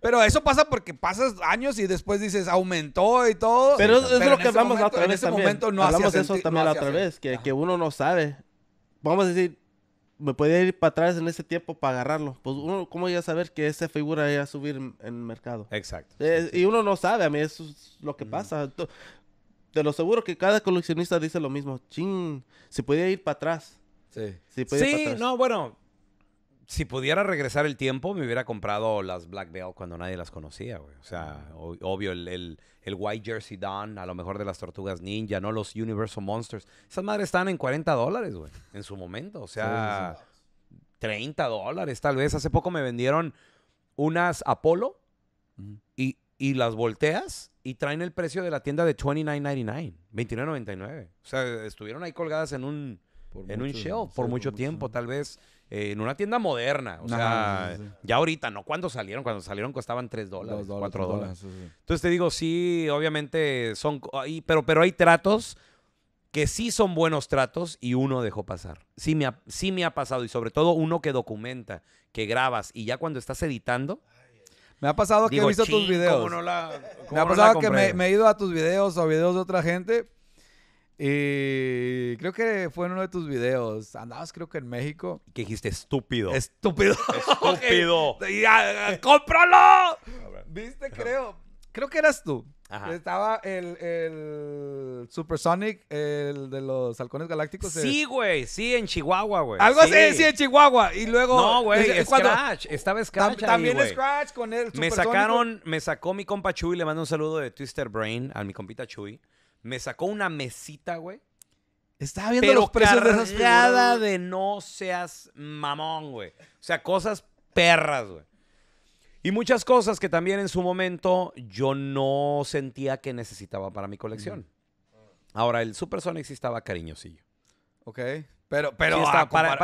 Speaker 3: Pero eso pasa porque pasas años y después dices aumentó y todo. Pero es lo que hablamos la otra vez. En ese también. momento no hablamos eso también la otra vez,
Speaker 4: que, que, uno no sabe. Vamos a decir, me podía ir para atrás en ese tiempo para agarrarlo. Pues uno, ¿cómo ya saber que esa figura iba a subir en el mercado? Exacto. Eh, y uno no sabe, a mí eso es lo que pasa. Te lo seguro que cada coleccionista dice lo mismo. Ching, si podía ir para atrás.
Speaker 1: Sí. ir para atrás. no, bueno, si pudiera regresar el tiempo, me hubiera comprado las Black Belt cuando nadie las conocía, güey. O sea, mm. obvio, el, White Jersey Dawn, a lo mejor de las Tortugas Ninja, no los Universal Monsters. Esas madres estaban en 40 dólares, güey, en su momento. O sea, 30 dólares tal vez. Hace poco me vendieron unas Apollo y, las volteas y traen el precio de la tienda de $29.99, $29.99. O sea, estuvieron ahí colgadas en un, en un shelf por mucho tiempo, tal vez eh, en una tienda moderna. O sea, ya ahorita, no cuando salieron, cuando salieron costaban 3 dólares, 4 dólares. Entonces te digo, sí, obviamente son, pero, pero hay tratos que sí son buenos tratos y uno dejó pasar. Sí me, ha, sí me ha pasado y sobre todo uno que documenta, que grabas y ya cuando estás editando, me ha pasado que he visto tus videos. me ha pasado que
Speaker 3: me, he ido a tus videos o videos de otra gente y creo que fue en uno de tus videos. Andabas, creo que en México. Que dijiste estúpido.
Speaker 1: Estúpido. Estúpido. Eh, ¡Cómpralo! Viste, creo.
Speaker 3: Creo que eras tú. Estaba el, el Supersonic, el de los halcones galácticos. Eh. Sí,
Speaker 1: güey, sí, en Chihuahua, güey. Algo así, sí, en Chihuahua. Y luego... No, güey, Scratch, estaba Scratch. Tam, también Scratch
Speaker 3: con el... Me sacaron,
Speaker 1: me sacó mi compa Chuy, le mando un saludo de Twister Brain a mi compita Chuy. Me sacó una mesita, güey. Estaba viendo los precios de esas de no seas mamón, güey. O sea, cosas perras, güey. Y muchas cosas que también en su momento yo no sentía que necesitaba para mi colección. Ahora, el Supersonic sí estaba cariñosillo. Ok. Pero, pero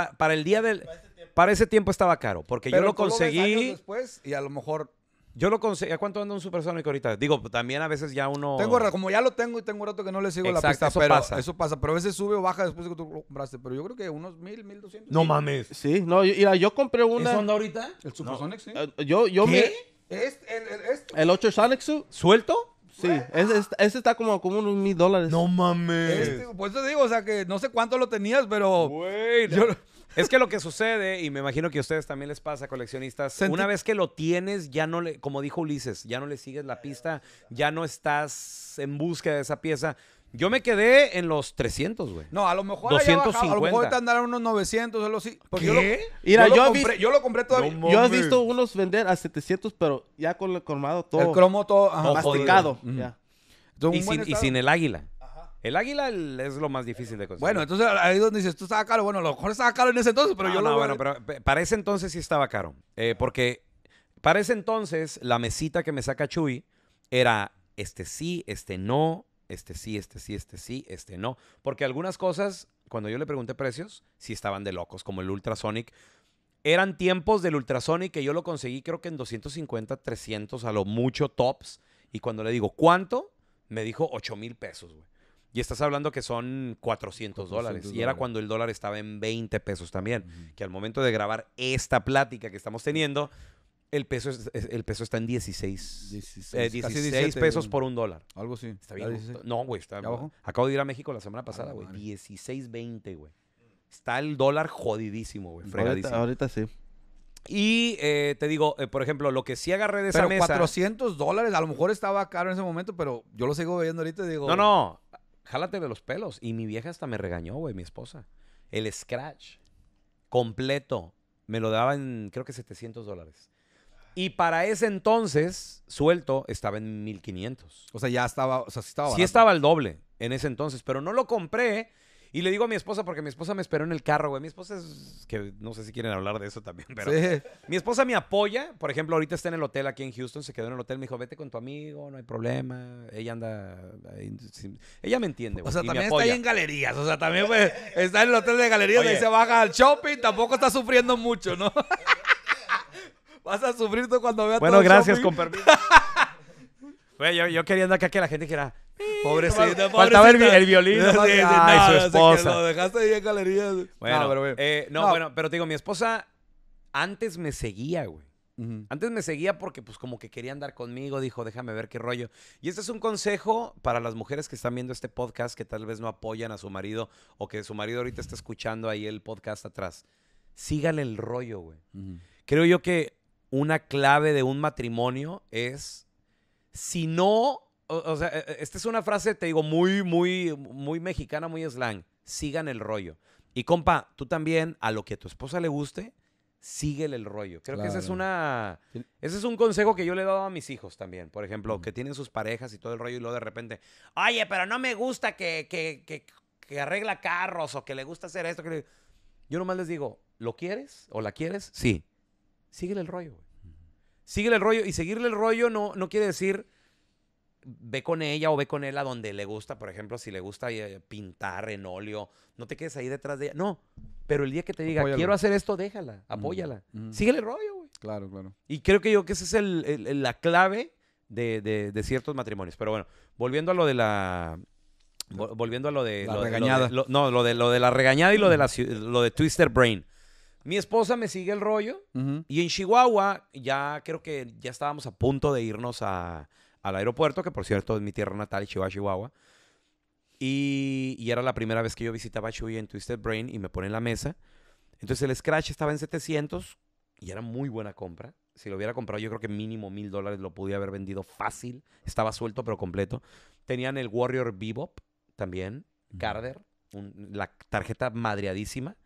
Speaker 1: para, el día del. Para ese tiempo, estaba caro, porque yo lo conseguí. y a lo mejor yo lo conseguí. ¿A cuánto anda un Supersonic ahorita? Digo, pues, también a veces ya uno. Tengo como ya lo tengo y tengo rato que no le sigo la pista. Eso pasa. Eso
Speaker 3: pasa, pero a veces sube o baja después de que tú lo compraste. Pero yo creo que unos mil, mil doscientos. No mames.
Speaker 1: Sí, no, yo,
Speaker 3: mira, yo compré una. ¿Eso anda ahorita? El supersonic, sí. Eh, yo, yo ¿Qué? Este, el, el, este. el 8 Sonic ¿Suelto? Sí, ese, está como, como unos mil dólares. No mames. Este,
Speaker 1: pues te digo, o sea que no sé cuánto lo tenías, pero. Güey. Yo, es que lo que sucede, y me imagino que a ustedes también les pasa, coleccionistas, una vez que lo tienes, ya no le, como dijo Ulises, ya no le sigues la pista, ya no estás en búsqueda de esa pieza. Yo me quedé en los 300, güey. No,
Speaker 3: a lo mejor 250. Bajado, a lo mejor te unos 900 solo pues ¿Qué? Yo, lo,
Speaker 4: yo, lo compré, yo lo todavía. yo he visto unos vender a 700, pero ya con el todo. El
Speaker 1: cromo todo, masticado. y, sin, el águila. El águila es lo más difícil de conseguir. Bueno, entonces ahí donde dices, tú estaba caro. Bueno, a lo mejor estaba caro en ese entonces, pero yo no. bueno, pero para ese entonces sí estaba caro. Eh, porque para ese entonces la mesita que me saca Chuy era este sí, este no, este sí, este sí, este sí, este no. Porque algunas cosas, cuando yo le pregunté precios, sí estaban de locos, como el Ultrasonic. Eran tiempos del Ultrasonic que yo lo conseguí creo que en 250, 300 a lo mucho tops. Y cuando le digo, ¿cuánto? Me dijo 8 mil pesos, güey. Y estás hablando que son 400, dólares. Y era cuando el dólar estaba en 20 pesos también. Que al momento de grabar esta plática que estamos teniendo, el peso, el peso está en 16, 16, eh, pesos por un dólar. Algo así. Está bien. No, güey. Está, acabo de ir a México la semana pasada, ah, güey. 16.20, güey. Está el dólar jodidísimo, güey. Fregadísimo. Ahorita, sí. Y eh, te digo, eh, por ejemplo, lo que sí agarré de esa mesa. 400 dólares,
Speaker 3: a lo mejor estaba caro en ese momento, pero yo lo sigo viendo
Speaker 1: ahorita y digo. No, no jálate de los pelos. Y mi vieja hasta me regañó, güey, mi esposa. El scratch completo me lo daban, creo que 700 dólares. Y para ese entonces, suelto, estaba en 1500. O sea, ya estaba, o sea, sí estaba Sí estaba el doble en ese entonces, pero no lo compré y le digo a mi esposa, porque mi esposa me esperó en el carro, güey. Mi esposa es que no sé si quieren hablar de eso también, pero mi esposa me apoya. Por ejemplo, ahorita está en el hotel aquí en Houston, se quedó en el hotel, me dijo, vete con tu amigo, no hay problema. Ella anda. Ella me entiende, güey. O sea, también está ahí en galerías. O sea, también pues,
Speaker 3: está en el hotel de galerías, y se baja al shopping, tampoco está sufriendo mucho,
Speaker 1: ¿no?
Speaker 3: Vas a sufrir tú cuando veas bueno, Bueno, gracias, con
Speaker 1: permiso. Güey, yo, yo quería andar acá que la gente quiera... Pobrecito, Faltaba el, el violín. no, su esposa. dejaste ahí en galería! Bueno, pero, eh, no, bueno, pero te digo, mi esposa antes me seguía, güey. Antes me seguía porque pues como que quería andar conmigo, dijo, déjame ver qué rollo. Y este es un consejo para las mujeres que están viendo este podcast que tal vez no apoyan a su marido o que su marido ahorita está escuchando ahí el podcast atrás. Sígale el rollo, güey. Creo yo que una clave de un matrimonio es si no o, sea, e, e, esta es una frase, te digo, muy, muy, muy mexicana, muy slang. Sigan el rollo. Y compa, tú también, a lo que a tu esposa le guste, síguele el rollo. Creo que esa es una. Ese es un consejo que yo le he dado a mis hijos también. Por ejemplo, que tienen sus parejas y todo el rollo, y luego de repente, oye, pero no me gusta que, que, que, arregla carros o que le gusta hacer esto. Yo nomás les digo, ¿lo quieres o la quieres? Sí. Síguele el rollo, güey. Síguele el rollo. Y seguirle el rollo no, no quiere decir ve con ella o ve con él a donde le gusta, por ejemplo, si le gusta eh, pintar en óleo, no te quedes ahí detrás de ella. No, pero el día que te diga, quiero hacer esto, déjala, mm, apóyala. Mm. Síguele el rollo, güey. Claro, claro. Y creo que yo que esa es la clave de, ciertos matrimonios. Pero bueno, volviendo a lo de la... Volviendo a lo de... La regañada. no, lo de, lo de la regañada y lo de, la, lo de Twister Brain. Mi esposa me sigue el rollo y en Chihuahua ya creo que ya estábamos a punto de irnos a, al aeropuerto, que por cierto es mi tierra natal, Chihuahua, Y, y, era la primera vez que yo visitaba Chuy en Twisted Brain y me pone en la mesa. Entonces el Scratch estaba en 700 y era muy buena compra. Si lo hubiera comprado, yo creo que mínimo mil dólares lo podía haber vendido fácil. Estaba suelto, pero completo. Tenían el Warrior Bebop también, Garder, la tarjeta madreadísima,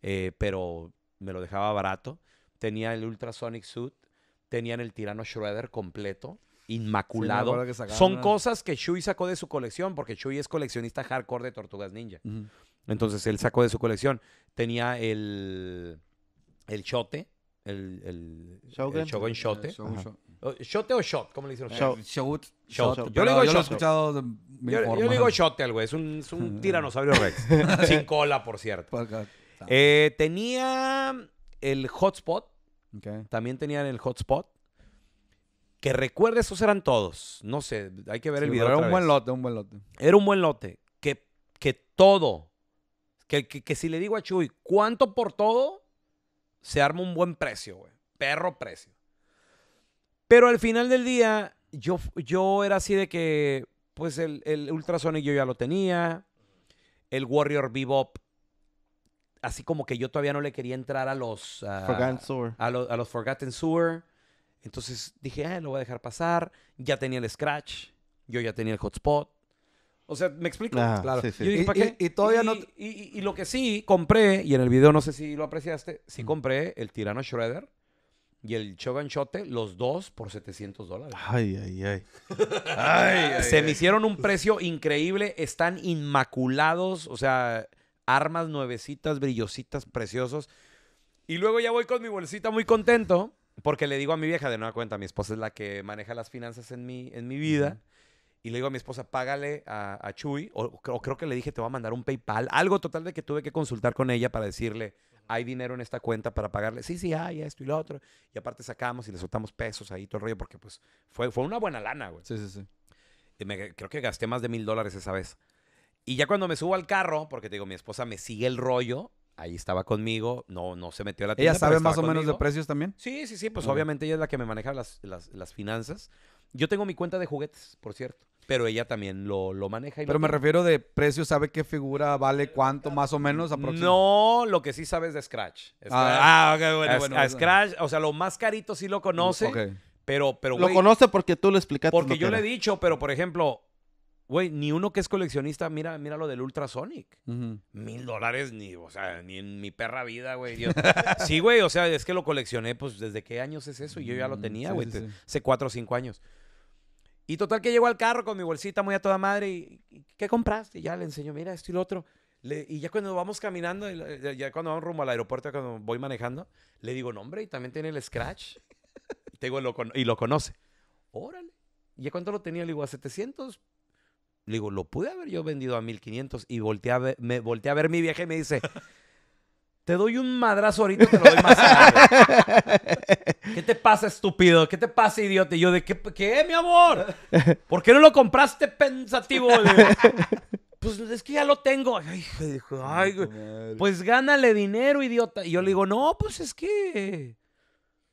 Speaker 1: eh, pero me lo dejaba barato. Tenía el Ultrasonic Suit, tenían el Tirano Shredder completo inmaculado. Son cosas que Shui sacó de su colección, porque Shui es coleccionista hardcore de Tortugas Ninja. Entonces él sacó de su colección. Tenía el. El Shote. El, el, Shogun, el Shote. Eh, oh, shote o Shot, ¿cómo le hicieron? Shot. Shot. Yo le digo yo Shote. Escuchado yo, le digo Shote al güey. Es un, tiranosaurio Rex. sin cola, por cierto. Eh, tenía el Hotspot. También tenían el Hotspot. Que recuerde, esos eran todos. No sé, hay que ver el video. era un buen lote, un buen lote. Era un buen lote. Que, que todo. Que, que, que, si le digo a Chuy, ¿cuánto por todo? Se arma un buen precio, güey. Perro precio. Pero al final del día, yo, yo era así de que, pues el, el Ultrasonic yo ya lo tenía. El Warrior Bebop así como que yo todavía no le quería entrar a los... Ah, Forgotten Sewer. A, a, los Forgotten Sewer. Entonces dije, ah, lo voy a dejar pasar. Ya tenía el scratch, yo ya tenía el hotspot. O sea, ¿me explico? claro. Y, todavía no... Y, lo que sí compré, y en el video no sé si lo apreciaste, sí compré el Tirano Shredder y el Shogun Shote, los dos por 700 dólares. Ay, ay, ay. Se me hicieron un precio increíble. Están inmaculados. O sea, armas nuevecitas, brillositas, preciosos. Y luego ya voy con mi bolsita muy contento. Porque le digo a mi vieja, de nueva cuenta, mi esposa es la que maneja las finanzas en mi, en mi vida. Y le digo a mi esposa, págale a, Chuy. O, creo que le dije, te voy a mandar un PayPal. Algo total de que tuve que consultar con ella para decirle, hay dinero en esta cuenta para pagarle. Sí, sí, hay esto y lo otro. Y aparte sacamos y le soltamos pesos ahí, todo el rollo, porque pues fue, fue una buena lana, güey. Sí, sí, sí. creo que gasté más de mil dólares esa vez. Y ya cuando me subo al carro, porque te digo, mi esposa me sigue el rollo, ahí estaba conmigo, no, no se metió a la tienda. ¿Ella sabe más o menos de precios también? Sí, sí, sí, pues obviamente ella es la que me maneja las, las, las, finanzas. Yo tengo mi cuenta de juguetes, por cierto, pero ella también lo, lo maneja. Y pero me refiero
Speaker 3: de precios, ¿sabe qué figura vale cuánto más o menos
Speaker 1: No, lo que sí sabes de ah, Scratch. ah, ok, bueno, a, Scratch, o sea, lo más carito sí lo conoce. Okay. Pero, pero, Lo conoce
Speaker 3: porque tú lo explicaste.
Speaker 1: Porque yo le he dicho, pero por ejemplo, Güey, ni uno que es coleccionista, mira, mira lo del Ultrasonic. Mil dólares, ni, o sea, ni en mi perra vida, güey. sí, güey, o sea, es que lo coleccioné, pues, ¿desde qué años es eso? Y yo ya lo mm, tenía, güey, hace cuatro o cinco años. Y total que llegó al carro con mi bolsita muy a toda madre y, ¿qué compraste? Y ya le enseño, mira, esto y lo otro. y ya cuando vamos caminando, eh, ya- cuando vamos rumbo al aeropuerto, cuando voy manejando, le digo, nombre y también tiene el scratch. Y lo y lo conoce. Órale. ¿Y ya cuánto lo tenía? Le digo, a 700 le digo, lo pude haber yo vendido a 1500 y volteé a ver, me volteé a ver mi viaje y me dice, te doy un madrazo ahorita, te lo doy más ¿Qué te pasa, estúpido? ¿Qué te pasa, idiota? Y yo, ¿de qué, qué mi amor? ¿Por qué no lo compraste pensativo? pues es que ya lo tengo. pues gánale dinero, idiota. Y yo le digo, no, pues es que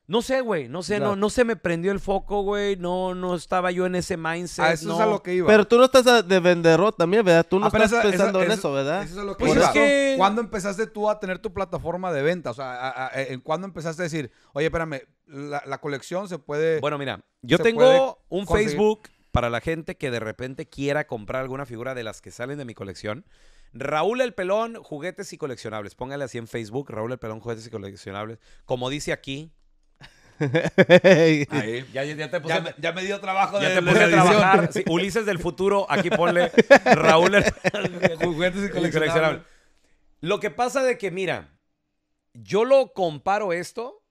Speaker 1: no sé, güey, no sé, no, no se me prendió el foco, güey, no, no estaba yo en ese mindset. Ah, eso es a lo que iba. Pero tú no estás
Speaker 4: de vendedor también, ¿verdad? Tú no ah, estás pensando en eso, ¿verdad? Eso es lo que pues Es que... ¿Cuándo
Speaker 3: empezaste tú a tener tu plataforma de venta? O sea, ¿cuándo empezaste a decir, oye, espérame, la, colección se puede... Bueno, mira, yo tengo un Facebook
Speaker 1: para la gente que de repente quiera comprar alguna figura de las que salen de mi colección. Raúl El Pelón, juguetes y coleccionables. Póngale así en Facebook, Raúl El Pelón, juguetes y coleccionables. Como dice aquí, ya, me, dio trabajo ya te puse a trabajar. Ulises del futuro, aquí ponle Raúl el, Lo que pasa de que, mira, yo lo comparo esto,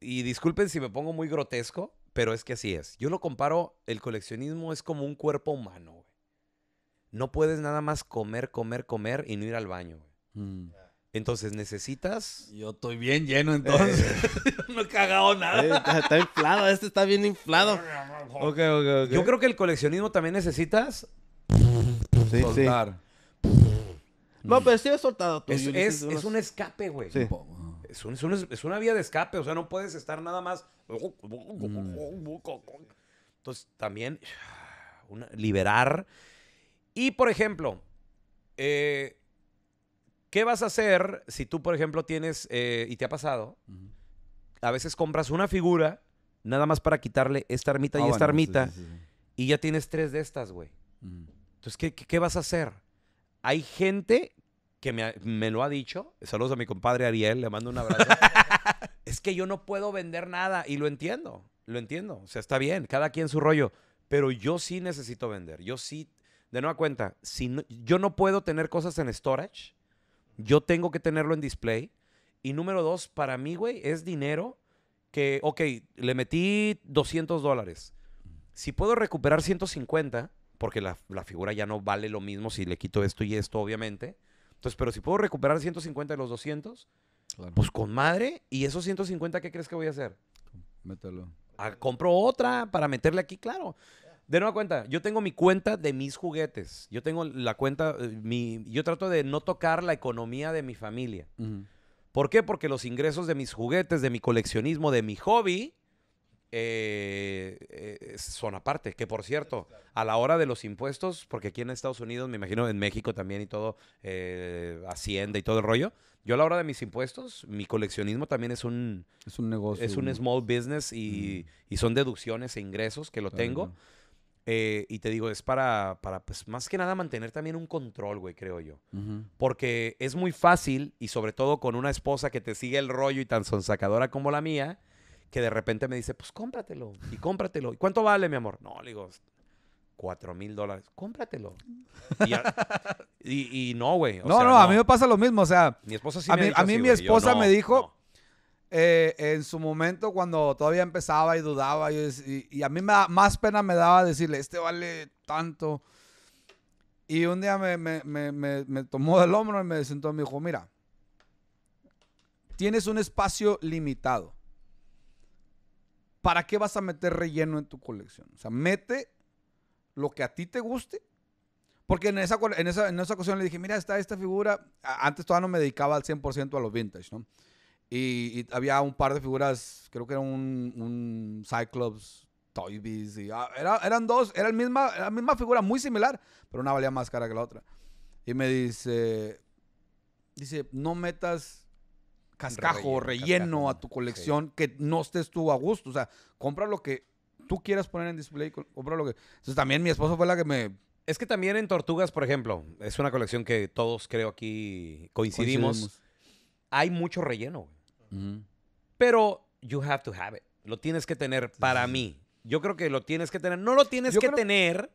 Speaker 1: y disculpen si me pongo muy grotesco, pero es que así es. Yo lo comparo, el coleccionismo es como un cuerpo humano, No puedes nada más comer, comer, comer y no ir al baño, güey. Mm. Entonces necesitas. Yo estoy bien lleno, entonces. Eh. no he cagado nada. Eh, está, inflado, este está bien inflado. Ok, ok, ok. Yo creo que el coleccionismo también necesitas. soltar.
Speaker 4: No, pero sí he soltado tú. Es, un escape, güey.
Speaker 1: Es, una vía de escape, o sea, no puedes estar nada más. Entonces, también liberar. Y por ejemplo, eh, ¿Qué vas a hacer si tú, por ejemplo, tienes, eh, y te ha pasado, a veces compras una figura nada más para quitarle esta armita y ah, esta armita, y ya tienes tres de estas, güey? Entonces, ¿qué, vas a hacer? Hay gente que me, me lo ha dicho, saludos a mi compadre Ariel, le mando un abrazo. es que yo no puedo vender nada, y lo entiendo, lo entiendo, o sea, está bien, cada quien su rollo, pero yo sí necesito vender, yo sí, de nueva cuenta, si yo no puedo tener cosas en storage yo tengo que tenerlo en display. Y número dos, para mí, güey, es dinero que, ok, le metí 200 dólares. Si puedo recuperar 150, porque la, figura ya no vale lo mismo si le quito esto y esto, obviamente. Entonces, pero si puedo recuperar 150 de los 200, pues con madre. ¿Y esos 150 qué crees que voy a hacer? Mételo. Ah, compro otra para meterle aquí, claro. De nueva cuenta, yo tengo mi cuenta de mis juguetes. Yo tengo la cuenta, eh, yo trato de no tocar la economía de mi familia. ¿Por qué? Porque los ingresos de mis juguetes, de mi coleccionismo, de mi hobby, eh, eh, son aparte. Que por cierto, a la hora de los impuestos, porque aquí en Estados Unidos, me imagino en México también y todo, Hacienda y todo el rollo, yo a la hora de mis impuestos, mi coleccionismo también es un... Es un negocio. Es un small business y, son deducciones e ingresos que lo tengo. Eh, y te digo, es para, para, pues, más que nada mantener también un control, güey, creo yo. Porque es muy fácil, y sobre todo con una esposa que te sigue el rollo y tan sonsacadora como la mía, que de repente me dice, pues cómpratelo, y cómpratelo. ¿Y cuánto vale, mi amor? No, le digo, cuatro mil dólares, cómpratelo. Y, no, güey. No, no, a mí me
Speaker 3: pasa lo mismo, o sea. Mi esposa a me mí, a mí mi esposa me dijo, eh, en su momento, cuando todavía empezaba y dudaba, y, a mí más pena me daba decirle, este vale tanto. Y un día me, tomó del hombro y me sentó y me dijo, mira, tienes un espacio limitado. ¿Para qué vas a meter relleno en tu colección? O sea, mete lo que a ti te guste. Porque en esa, en en esa ocasión le dije, mira, está esta figura. Antes todavía no me dedicaba al 100% a los vintage, ¿no? Y, había un par de figuras, creo que era un, un Cyclops, Toybiz, y ah, eran dos, era, misma, la misma figura, muy similar, pero una valía más cara que la otra. Y me dice, dice, no metas cascajo, relleno, relleno a tu colección que no estés tú a gusto, o sea, compra lo que tú quieras poner en display,
Speaker 1: compra lo que... Entonces también mi esposa fue la que me es que también en Tortugas, por ejemplo, es una colección que todos creo aquí coincidimos. Hay mucho relleno. Pero you have to have it. Lo tienes que tener para mí. Yo creo que lo tienes que tener. No lo tienes que tener,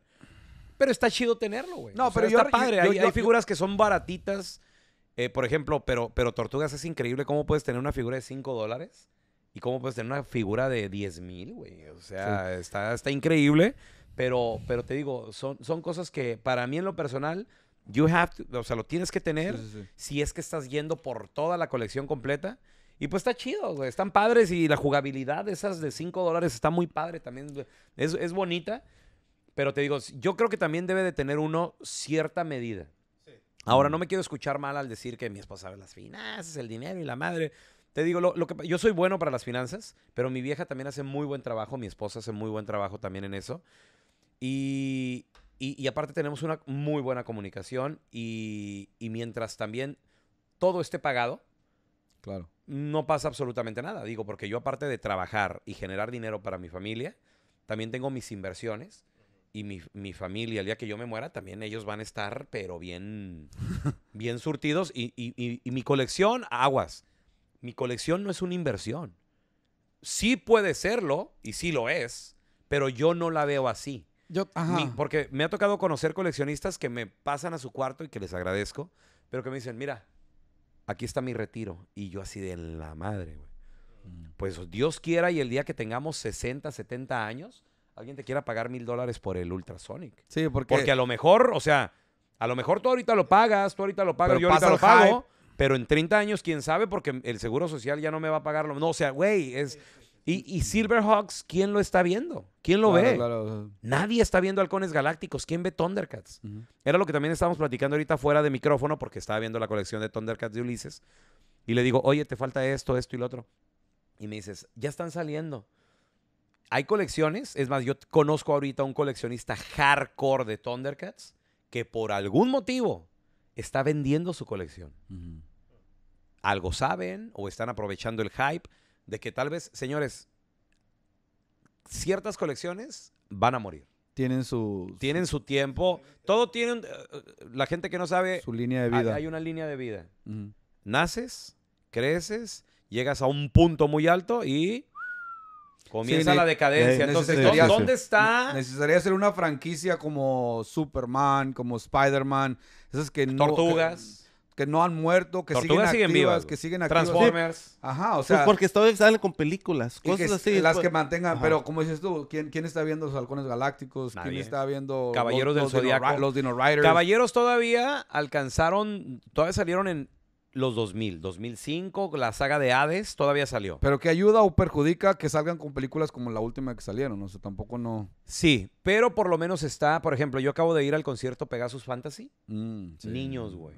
Speaker 1: pero está chido tenerlo, güey. No, pero está padre. hay, figuras que son baratitas. Eh, por ejemplo, pero, pero Tortugas es increíble cómo puedes tener una figura de 5 dólares y cómo puedes tener una figura de 10 mil, güey. O sea, está, está increíble. Pero, pero te digo, son, son cosas que para mí en lo personal, you have to, o sea, lo tienes que tener si es que estás yendo por toda la colección completa. Y pues está chido, Están padres y la jugabilidad de esas de 5 dólares está muy padre también. Es, es, bonita, pero te digo, yo creo que también debe de tener uno cierta medida. Ahora, no me quiero escuchar mal al decir que mi esposa sabe las finanzas, el dinero y la madre. Te digo, lo, que, yo soy bueno para las finanzas, pero mi vieja también hace muy buen trabajo, mi esposa hace muy buen trabajo también en eso. Y, aparte tenemos una muy buena comunicación y, y mientras también todo esté pagado, claro no pasa absolutamente nada. Digo, porque yo aparte de trabajar y generar dinero para mi familia, también tengo mis inversiones y mi, familia, el día que yo me muera, también ellos van a estar, pero bien, bien surtidos. Y, mi colección, aguas. Mi colección no es una inversión. Sí puede serlo, y sí lo es, pero yo no la veo así. Yo, porque me ha tocado conocer coleccionistas que me pasan a su cuarto y que les agradezco, pero que me dicen, mira, aquí está mi retiro. Y yo así de la madre, güey. Mm. Pues Dios quiera y el día que tengamos 60, 70 años, alguien te quiera pagar mil dólares por el Ultrasonic. Sí, porque... Porque a lo mejor, o sea, a lo mejor tú ahorita lo pagas, tú ahorita lo pagas, pero yo ahorita lo pago. Pero en 30 años, quién sabe, porque el seguro social ya no me va a pagar No, o sea, güey, es, y, Silverhawks, ¿quién lo está viendo? ¿Quién lo ve? Nadie está viendo Halcones Galácticos. ¿Quién ve Thundercats? Era lo que también estábamos platicando ahorita fuera de micrófono, porque estaba viendo la colección de Thundercats de Ulises. Y le digo, oye, te falta esto, esto y lo otro. Y me dices, ya están saliendo. Hay colecciones, es más, yo conozco ahorita a un coleccionista hardcore de Thundercats que por algún motivo está vendiendo su colección. Algo saben o están aprovechando el hype de que tal vez, señores, ciertas colecciones van a morir. Tienen su... Tienen su tiempo. Todo tiene... Eh, eh, la gente que no sabe... Su línea de vida. Hay, una línea de vida. Naces, creces, llegas a un punto muy alto y comienza la decadencia. Eh, Entonces, ¿dónde está?
Speaker 3: Necesitaría ser una franquicia como Superman, como Spider-Man. Esas que no... Tortugas que no han muerto, que siguen, activas, vivas, que siguen activas. Transformers. Ajá, o pues sea. porque
Speaker 4: todavía salen con películas,
Speaker 3: cosas así. Las pues. que mantengan, pero como dices tú, ¿quién, ¿quién, está viendo los halcones galácticos? ¿Quién está viendo Caballeros los, del Los Dino Riders.
Speaker 1: Caballeros todavía alcanzaron, todavía salieron en los 2000, 2005, la saga de Hades todavía salió.
Speaker 3: Pero que ayuda o perjudica que salgan con películas como la última que salieron, o sea, tampoco no. Sí,
Speaker 1: pero por lo menos está, por ejemplo, yo acabo de ir al concierto Pegasus Fantasy. Mm, Niños, güey.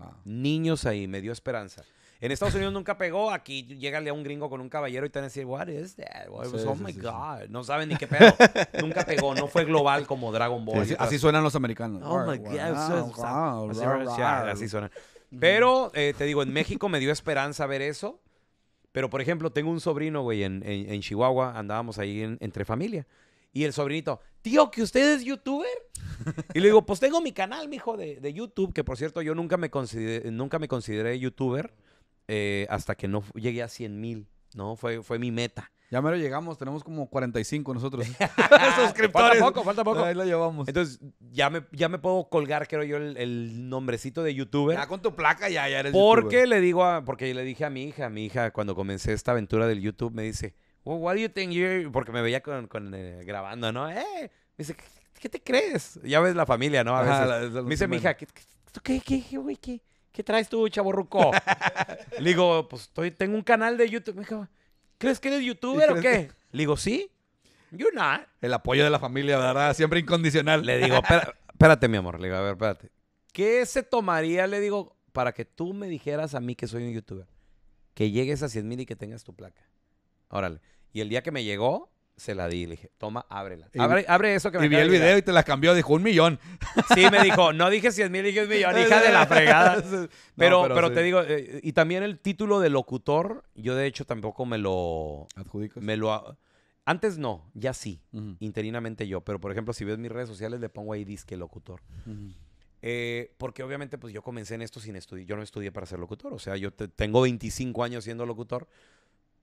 Speaker 1: Ah. Niños ahí, me dio esperanza. En Estados Unidos nunca pegó. Aquí llegale a un gringo con un caballero y te van a decir, what is that? oh my God. No saben ni qué pedo. nunca pegó. No fue global como Dragon Ball. Así, suenan los americanos. Oh, my God. Así suenan. Pero, eh, te digo, en México me dio esperanza ver eso. Pero, por ejemplo, tengo un sobrino, güey, en, Chihuahua. Andábamos ahí entre familia. Y el sobrinito, tío, ¿que usted es youtuber? Y le digo, pues tengo mi canal, mijo, de, de YouTube, que por cierto, yo nunca me consideré, nunca me consideré youtuber eh, hasta que no llegué a 100 mil, ¿no? Fue, fue mi meta. Ya mero llegamos, tenemos como 45 nosotros. Suscriptores. Falta poco, falta poco. Ahí lo llevamos. Entonces, ya me, ya me puedo colgar, creo yo, el, nombrecito de youtuber. Ya con tu placa ya, ya eres Porque youtuber. le digo porque le dije a mi hija, mi hija, cuando comencé esta aventura del YouTube, me dice, well, what you think Porque me veía con, con eh, grabando, ¿no? Eh, me dice, ¿qué, te crees? Ya ves la familia, ¿no? me dice mi hija, ¿qué, qué, qué, qué, traes tú, chaborruco? Le digo, pues estoy, tengo un canal de YouTube. Me dijo, ¿crees que eres youtuber o qué? Le digo, sí. You're not. El apoyo de la familia, ¿verdad? Siempre incondicional. Le digo, espérate, mi amor. Le digo, a ver, espérate. ¿Qué se tomaría, le digo, para que tú me dijeras a mí que soy un youtuber? Que llegues a 100 mil y que tengas tu placa. Órale. Y el día que me llegó, se la di. Le dije, toma, ábrela. Abre, eso que me Y vi el video y te la cambió. Dijo, un millón. Sí, me dijo, no dije 100 mil, dije un millón, hija de la fregada. Pero, pero, te digo, eh, y también el título de locutor, yo de hecho tampoco me lo... Adjudico Me lo... Antes no, ya sí, interinamente yo. Pero, por ejemplo, si ves mis redes sociales, le pongo ahí disque locutor. Eh, porque obviamente, pues yo comencé en esto sin estudiar. Yo no estudié para ser locutor. O sea, yo tengo 25 años siendo locutor.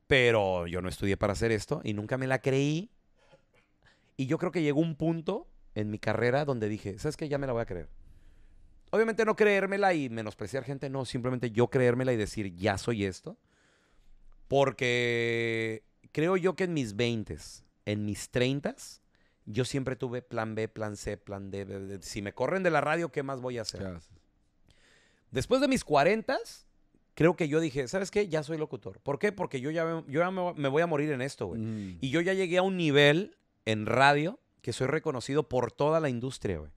Speaker 1: Pero yo no estudié para hacer esto y nunca me la creí. Y yo creo que llegó un punto en mi carrera donde dije, ¿sabes qué? Ya me la voy a creer. Obviamente no creérmela y menospreciar gente, no, simplemente yo creérmela y decir, ya soy esto. Porque creo yo que en mis 20s, en mis 30s, yo siempre tuve plan B, plan C, plan D. Si me corren de la radio, ¿qué más voy a hacer? Después de mis 40s, creo que yo dije, ¿sabes qué? Ya soy locutor. ¿Por qué? Porque yo ya, me, yo me voy a morir en esto, güey. Mm. Y yo ya llegué a un nivel en radio que soy reconocido por toda la industria, güey.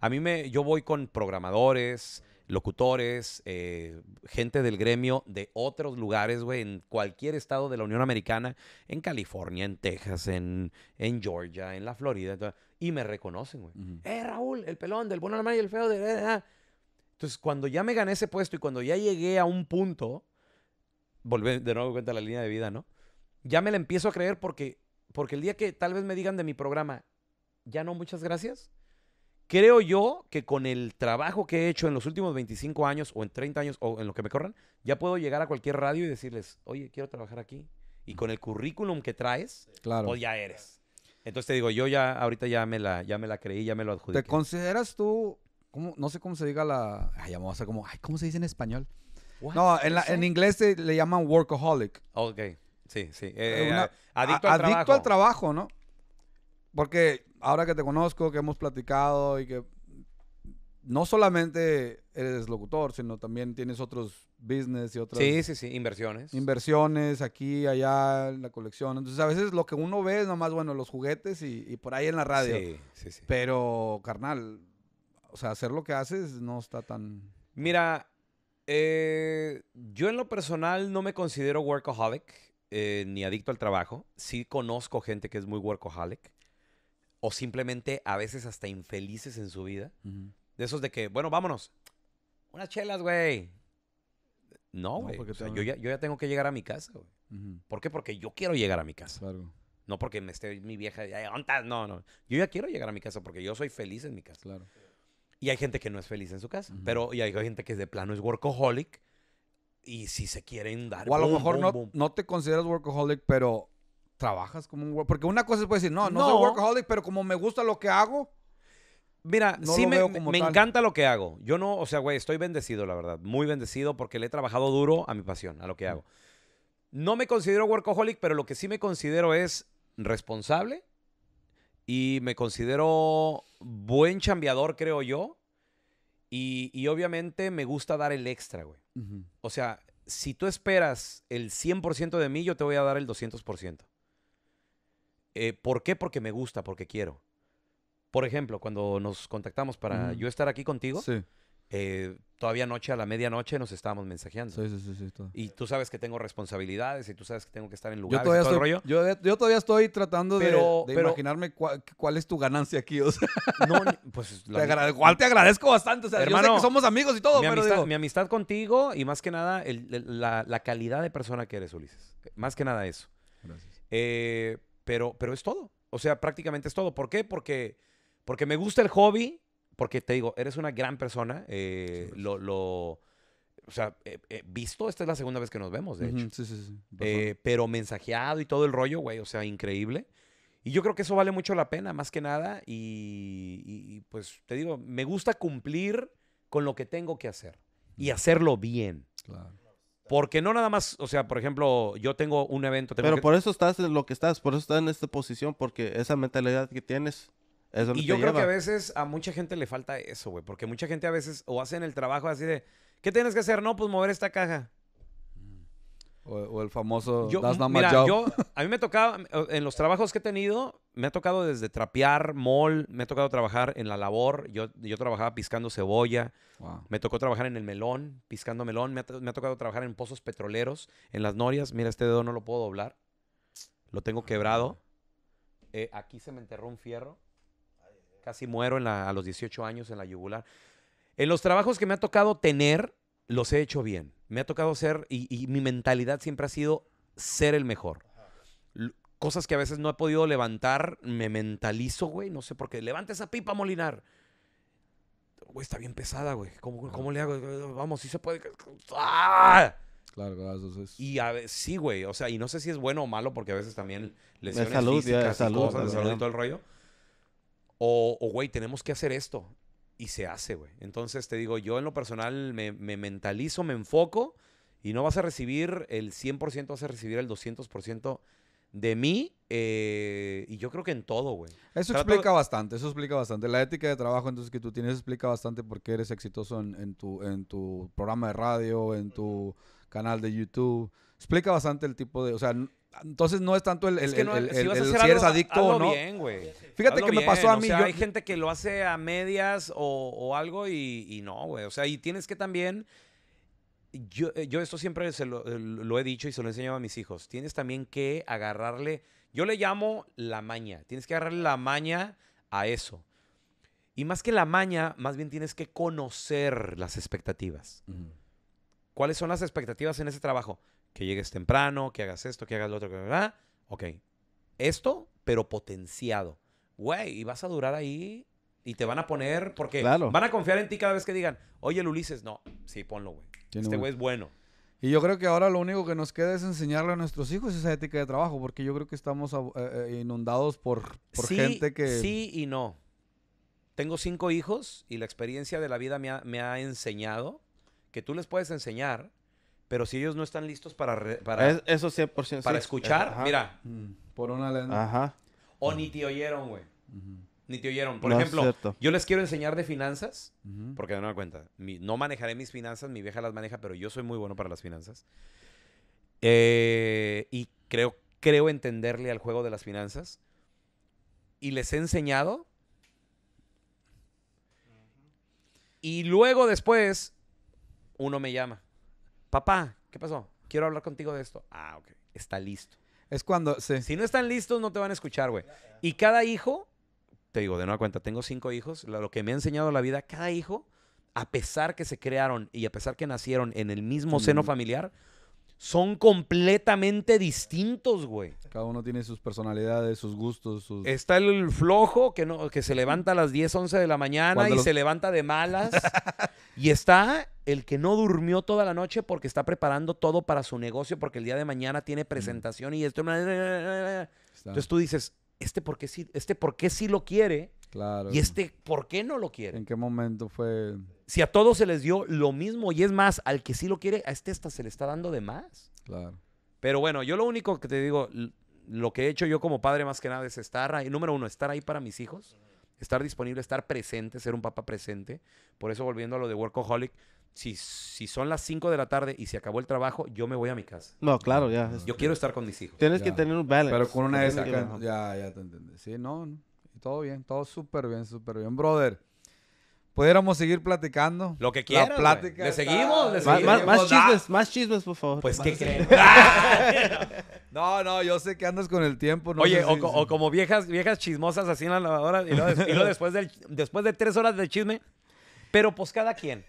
Speaker 1: A mí me, yo voy con programadores, locutores, eh, gente del gremio de otros lugares, güey, en cualquier estado de la Unión Americana, en California, en Texas, en, Georgia, en la Florida, y me reconocen, güey. Eh, Raúl, el pelón del bueno, la y el feo de... Eh, eh, entonces, cuando ya me gané ese puesto y cuando ya llegué a un punto, volver de nuevo cuenta la línea de vida, ¿no? Ya me la empiezo a creer porque, porque el día que tal vez me digan de mi programa, ya no, muchas gracias. Creo yo que con el trabajo que he hecho en los últimos 25 años o en 30 años o en lo que me corran, ya puedo llegar a cualquier radio y decirles, oye, quiero trabajar aquí. Y con el currículum que traes, claro. Pues ya eres. Entonces te digo, yo ya ahorita ya me la, ya me la creí, ya me lo adjudiqué. ¿Te
Speaker 3: consideras tú no sé cómo se diga la. Ay, vamos a como. Ay, ¿cómo se dice en español? No, en, inglés
Speaker 1: se, le llaman workaholic. Ok, sí, sí. Eh, eh, eh, adicto, al, adicto trabajo. al
Speaker 3: trabajo, ¿no? Porque ahora que te conozco, que hemos platicado y que no solamente eres locutor, sino también tienes otros business y otras... Sí, sí, sí, inversiones. Inversiones aquí, allá, en la colección. Entonces, a veces lo que uno ve es nomás, bueno, los juguetes y, y por ahí en la radio. Sí, sí, sí. Pero, carnal, o sea, hacer lo que haces no está tan...
Speaker 1: Mira, eh, yo en lo personal no me considero workaholic eh, ni adicto al trabajo. Sí conozco gente que es muy workaholic o simplemente a veces hasta infelices en su vida. De esos de que, bueno, vámonos. Unas chelas, güey. No, güey. yo, ya, tengo que llegar a mi casa, ¿Por qué? Porque yo quiero llegar a mi casa. No porque me esté mi vieja, no, no. Yo ya quiero llegar a mi casa porque yo soy feliz en mi casa. Claro. Y hay gente que no es feliz en su casa, pero y hay gente que de plano es workaholic y si se quieren dar. O a lo mejor no,
Speaker 3: no te consideras workaholic, pero trabajas como un Porque una cosa se puede decir, no, no, soy
Speaker 1: workaholic, pero como me
Speaker 3: gusta lo que hago. Mira, sí me, me encanta
Speaker 1: lo que hago. Yo no, o sea, güey, estoy bendecido, la verdad. Muy bendecido porque le he trabajado duro a mi pasión, a lo que hago. No me considero workaholic, pero lo que sí me considero es responsable y me considero buen chambeador, creo yo. Y, obviamente me gusta dar el extra, güey. O sea, si tú esperas el 100% de mí, yo te voy a dar el 200%. Eh, ¿Por qué? Porque me gusta, porque quiero. Por ejemplo, cuando nos contactamos para yo estar aquí contigo, sí. Eh, todavía noche a la medianoche nos estábamos mensajeando. Sí, sí, sí, sí Y tú sabes que tengo responsabilidades y tú sabes que tengo que estar en lugares. Yo todavía, todo estoy,
Speaker 3: rollo. Yo, todavía estoy tratando de, imaginarme cuál, es tu ganancia aquí. O pues, te, te agradezco bastante. hermano, somos amigos y todo. Mi,
Speaker 1: amistad, contigo y más que nada la, calidad de persona que eres, Ulises. Más que nada eso. Eh, pero, pero es todo. O sea, prácticamente es todo. ¿Por qué? Porque, porque me gusta el hobby porque te digo, eres una gran persona. Eh, lo, o sea, eh, eh, visto, esta es la segunda vez que nos vemos, de hecho. Sí, sí, sí. pero mensajeado y todo el rollo, güey, o sea, increíble. Y yo creo que eso vale mucho la pena, más que nada. Y, pues te digo, me gusta cumplir con lo que tengo que hacer y hacerlo bien. Claro. Porque no nada más, o sea, por ejemplo, yo tengo un evento. Pero por
Speaker 4: eso estás en lo que estás, por eso estás en esta posición, porque esa mentalidad que tienes
Speaker 3: y yo creo que a
Speaker 1: veces a mucha gente le falta eso, güey. Porque mucha gente a veces o hace en el trabajo así de, ¿qué tienes que hacer? No, pues mover esta caja. O, el famoso Yo, a mí me tocaba, en los trabajos que he tenido, me ha tocado desde trapear, mol me ha tocado trabajar en la labor. Yo, yo trabajaba piscando cebolla. Me tocó trabajar en el melón, piscando melón. Me ha, tocado trabajar en pozos petroleros, en las norias. Mira, este dedo no lo puedo doblar. Lo tengo quebrado. Eh, aquí se me enterró un fierro. Casi muero a los 18 años en la yugular. En los trabajos que me ha tocado tener, los he hecho bien. Me ha tocado ser, y, mi mentalidad siempre ha sido ser el mejor. cosas que a veces no he podido levantar, me mentalizo, güey, no sé por qué. Levanta esa pipa, Molinar. Güey, está bien pesada, güey. ¿Cómo, cómo le hago? Vamos, si se puede. ¡Ah! Claro, claro, eso es. Y a sí, güey, o sea, y no sé si es bueno o malo porque a veces también lesiones físicas, salud, cosas, de salud y todo el rollo. O, güey, tenemos que hacer esto. Y se hace, güey. Entonces te digo, yo en lo personal me, mentalizo, me enfoco y no vas a recibir el 100%, vas a recibir el 200% de mí eh, y yo creo que en todo, güey. Eso explica
Speaker 3: bastante, eso explica bastante. La ética de trabajo entonces que tú tienes explica bastante por qué eres exitoso en, tu, en tu programa de radio, en tu canal de YouTube. Explica bastante el tipo de, o sea, entonces no es tanto el, el, que si, eres adicto o no. Fíjate que me pasó a mí. O sea, Hay
Speaker 1: gente que lo hace a medias o, algo y, no, güey. O sea, y tienes que también. Yo, eh, yo esto siempre se eh, lo, he dicho y se lo he enseñado a mis hijos. Tienes también que agarrarle. Yo le llamo la maña. Tienes que agarrarle la maña a eso. Y más que la maña, más bien tienes que conocer las expectativas. ¿Cuáles son las expectativas en ese trabajo? que llegues temprano, que hagas esto, que hagas lo otro, que ¿verdad? Ok. Esto, pero potenciado. Güey, y vas a durar ahí y te van a poner, porque van a confiar en ti cada vez que digan, oye, el no, sí, ponlo, güey. Este güey es bueno.
Speaker 3: Y yo creo que ahora lo único que nos queda es enseñarle a nuestros hijos esa ética de trabajo, porque yo creo que estamos eh, eh, inundados por, por gente que... Sí
Speaker 1: y no. Tengo cinco hijos y la experiencia de la vida me ha enseñado que tú les puedes enseñar, pero si ellos no están listos para... para eso para escuchar, mira, mm. Por una lenda. o ni te oyeron, güey. Ni te oyeron. Por ejemplo, yo les quiero enseñar de finanzas, Porque porque me da cuenta, no manejaré mis finanzas, mi vieja las maneja, pero yo soy muy bueno para las finanzas. Eh, y creo, creo entenderle al juego de las finanzas. Y les he enseñado. Y luego después, uno me llama papá, ¿qué pasó? Quiero hablar contigo de esto. Ah, ok, está listo. Es cuando, Si no están listos, no te van a escuchar, güey. Y cada hijo, te digo, de nueva cuenta, tengo cinco hijos, lo que me ha enseñado la vida, cada hijo, a pesar que se crearon y a pesar que nacieron en el mismo seno familiar, son completamente distintos, güey. Cada uno tiene sus personalidades, sus gustos, sus... Está el flojo que, no, que se levanta a las 10, 11 de la mañana y se levanta de malas. y está el que no durmió toda la noche porque está preparando todo para su negocio, porque el día de mañana tiene presentación y esto. Entonces tú dices, este por qué sí, este sí lo quiere. Claro. Y este por qué no lo quiere. ¿En qué momento fue? Si a todos se les dio lo mismo y es más, al que sí lo quiere, a este hasta se le está dando de más. Claro. Pero bueno, yo lo único que te digo, lo que he hecho yo como padre más que nada es estar ahí, número uno, estar ahí para mis hijos, estar disponible, estar presente, ser un papá presente. Por eso volviendo a lo de Workaholic, si, si son las 5 de la tarde y se acabó el trabajo, yo me voy a mi casa. No, claro, ya. yo quiero estar con mis hijos. Tienes que tener un balance. Pero con una de esas.
Speaker 3: Ya, ya te entendí. Sí, no, Todo bien, todo súper bien, súper bien. Brother, pudiéramos seguir platicando. Lo que quieras. La plática.
Speaker 4: Le seguimos, le seguimos. Más, chismes, más
Speaker 3: chismes, por favor. Pues, ¿qué creen?
Speaker 1: no, no, yo sé que andas con el tiempo. No Oye, o, como viejas, viejas chismosas así en la lavadora y luego, después, de después de tres horas de chisme. Pero pues cada quien.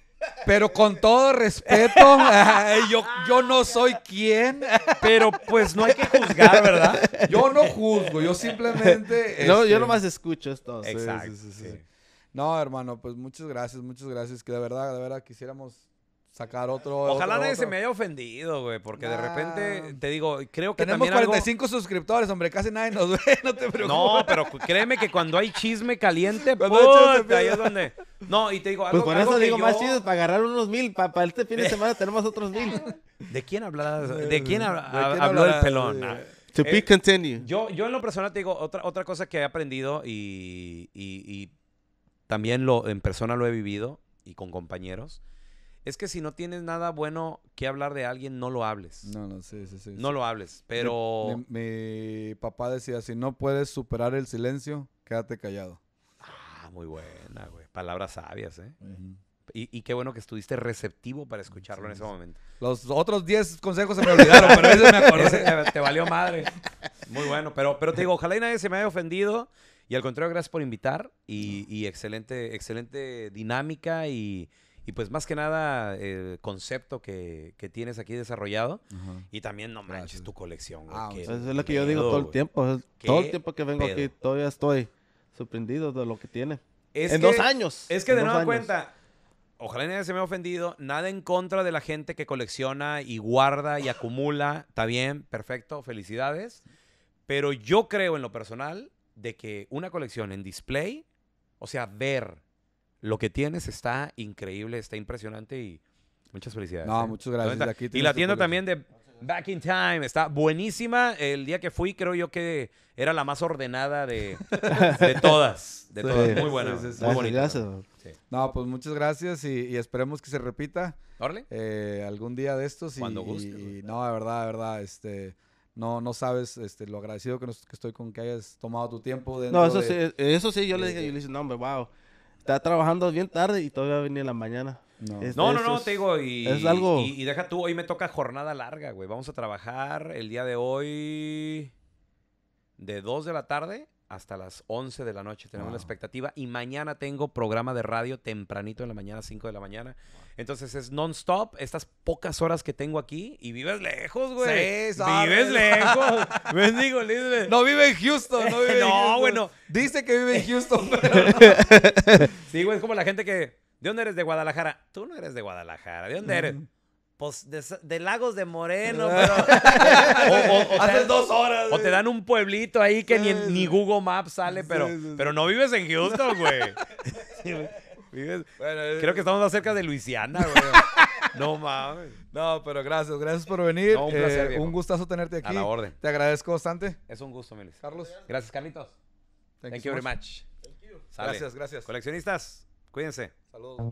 Speaker 1: Pero con todo respeto, yo, yo no soy quien. Pero pues no
Speaker 3: hay que juzgar, ¿verdad? Yo no juzgo, yo simplemente... No, lo Yo este, nomás escucho esto. Exacto. Sí, sí, sí, no, hermano, pues muchas gracias, muchas gracias. Que de verdad, de verdad quisiéramos sacar otro. Ojalá nadie se me
Speaker 1: haya ofendido, güey, porque de repente te digo, creo que tenemos 45
Speaker 3: suscriptores, hombre, casi nadie nos ve, no te preocupes. No, pero créeme
Speaker 1: que cuando hay chisme caliente, ahí es donde. No, y te digo, pues algo, pues por eso digo más chido para agarrar unos mil, para, este fin de semana tenemos otros mil. ¿De quién hablas? ¿De quién, habló el pelón? Eh, ah, to be continue eh, continued. Yo, yo en lo personal te digo otra, otra cosa que he aprendido y, y, y también lo, en persona lo he vivido y con compañeros es que si no tienes nada bueno que hablar de alguien, no lo hables. No, no, sí, sí, sí. No lo hables, pero...
Speaker 3: Mi, papá decía, si no puedes superar el silencio, quédate callado.
Speaker 1: Ah, muy buena, güey. Palabras sabias, ¿eh? Y, qué bueno que estuviste receptivo para escucharlo en ese momento. Los otros 10 consejos se me olvidaron, pero ese me acordé. te valió madre. Muy bueno, pero, pero te digo, ojalá y nadie se me haya ofendido. Y al contrario, gracias por invitar. Y, y excelente, excelente dinámica y y pues más que nada eh, el concepto que, que tienes aquí desarrollado y también no manches tu colección. Ah, pues, es lo que yo digo todo el tiempo. todo el tiempo que vengo aquí
Speaker 4: todavía estoy sorprendido de lo que tiene. en dos años. Es que de nueva cuenta,
Speaker 1: ojalá nadie se me ha ofendido, nada en contra de la gente que colecciona y guarda y acumula. Está bien, perfecto, felicidades. Pero yo creo en lo personal de que una colección en display, o sea, ver lo que tienes está increíble, está impresionante y muchas felicidades. No, ¿eh? muchas gracias. Aquí y la tienda también de Back in Time está buenísima. El día que fui creo yo que era la más ordenada de, de todas. De
Speaker 3: todas. Muy buena. Muchas Gracias. No, pues muchas gracias y, esperemos que se repita. Eh, algún día de estos. Y, Cuando Y, no, de verdad, de verdad, este no, no sabes este, lo agradecido que, estoy con que hayas tomado tu tiempo. No, eso, de, sí, eso sí, yo le dije, yo le no, hombre, wow está trabajando bien tarde y todavía viene la mañana.
Speaker 4: No, no, no, te digo, y, algo... y,
Speaker 1: deja tú, hoy me toca jornada larga, güey. Vamos a trabajar el día de hoy de 2 de la tarde hasta las 11 de la noche. Tenemos la expectativa. Y mañana tengo programa de radio tempranito en la mañana, 5 de la mañana. Entonces es non-stop, estas pocas horas que tengo aquí. Y vives lejos, güey. vives lejos. Bendigo, no vive en Houston. No, vive en Houston. bueno. Dice que vive en Houston. pero Sí, güey, es como la gente que... ¿De dónde eres de Guadalajara? Tú no eres de Guadalajara. ¿De dónde eres? pues de, Lagos de Moreno, ah. pero. o, Hace te, dos horas. O te dan un pueblito ahí que ni, Google Maps sale, pero, pero no vives en Houston, güey. Creo que estamos acerca cerca de Luisiana, güey. no mames. No, pero gracias, gracias por venir. un eh, un
Speaker 3: gustazo tenerte aquí. la orden. Te agradezco bastante.
Speaker 1: Es un gusto, Miles. Carlos. Gracias, Carlitos. Thank, you, very much. Gracias, gracias. Coleccionistas, cuídense. Saludos.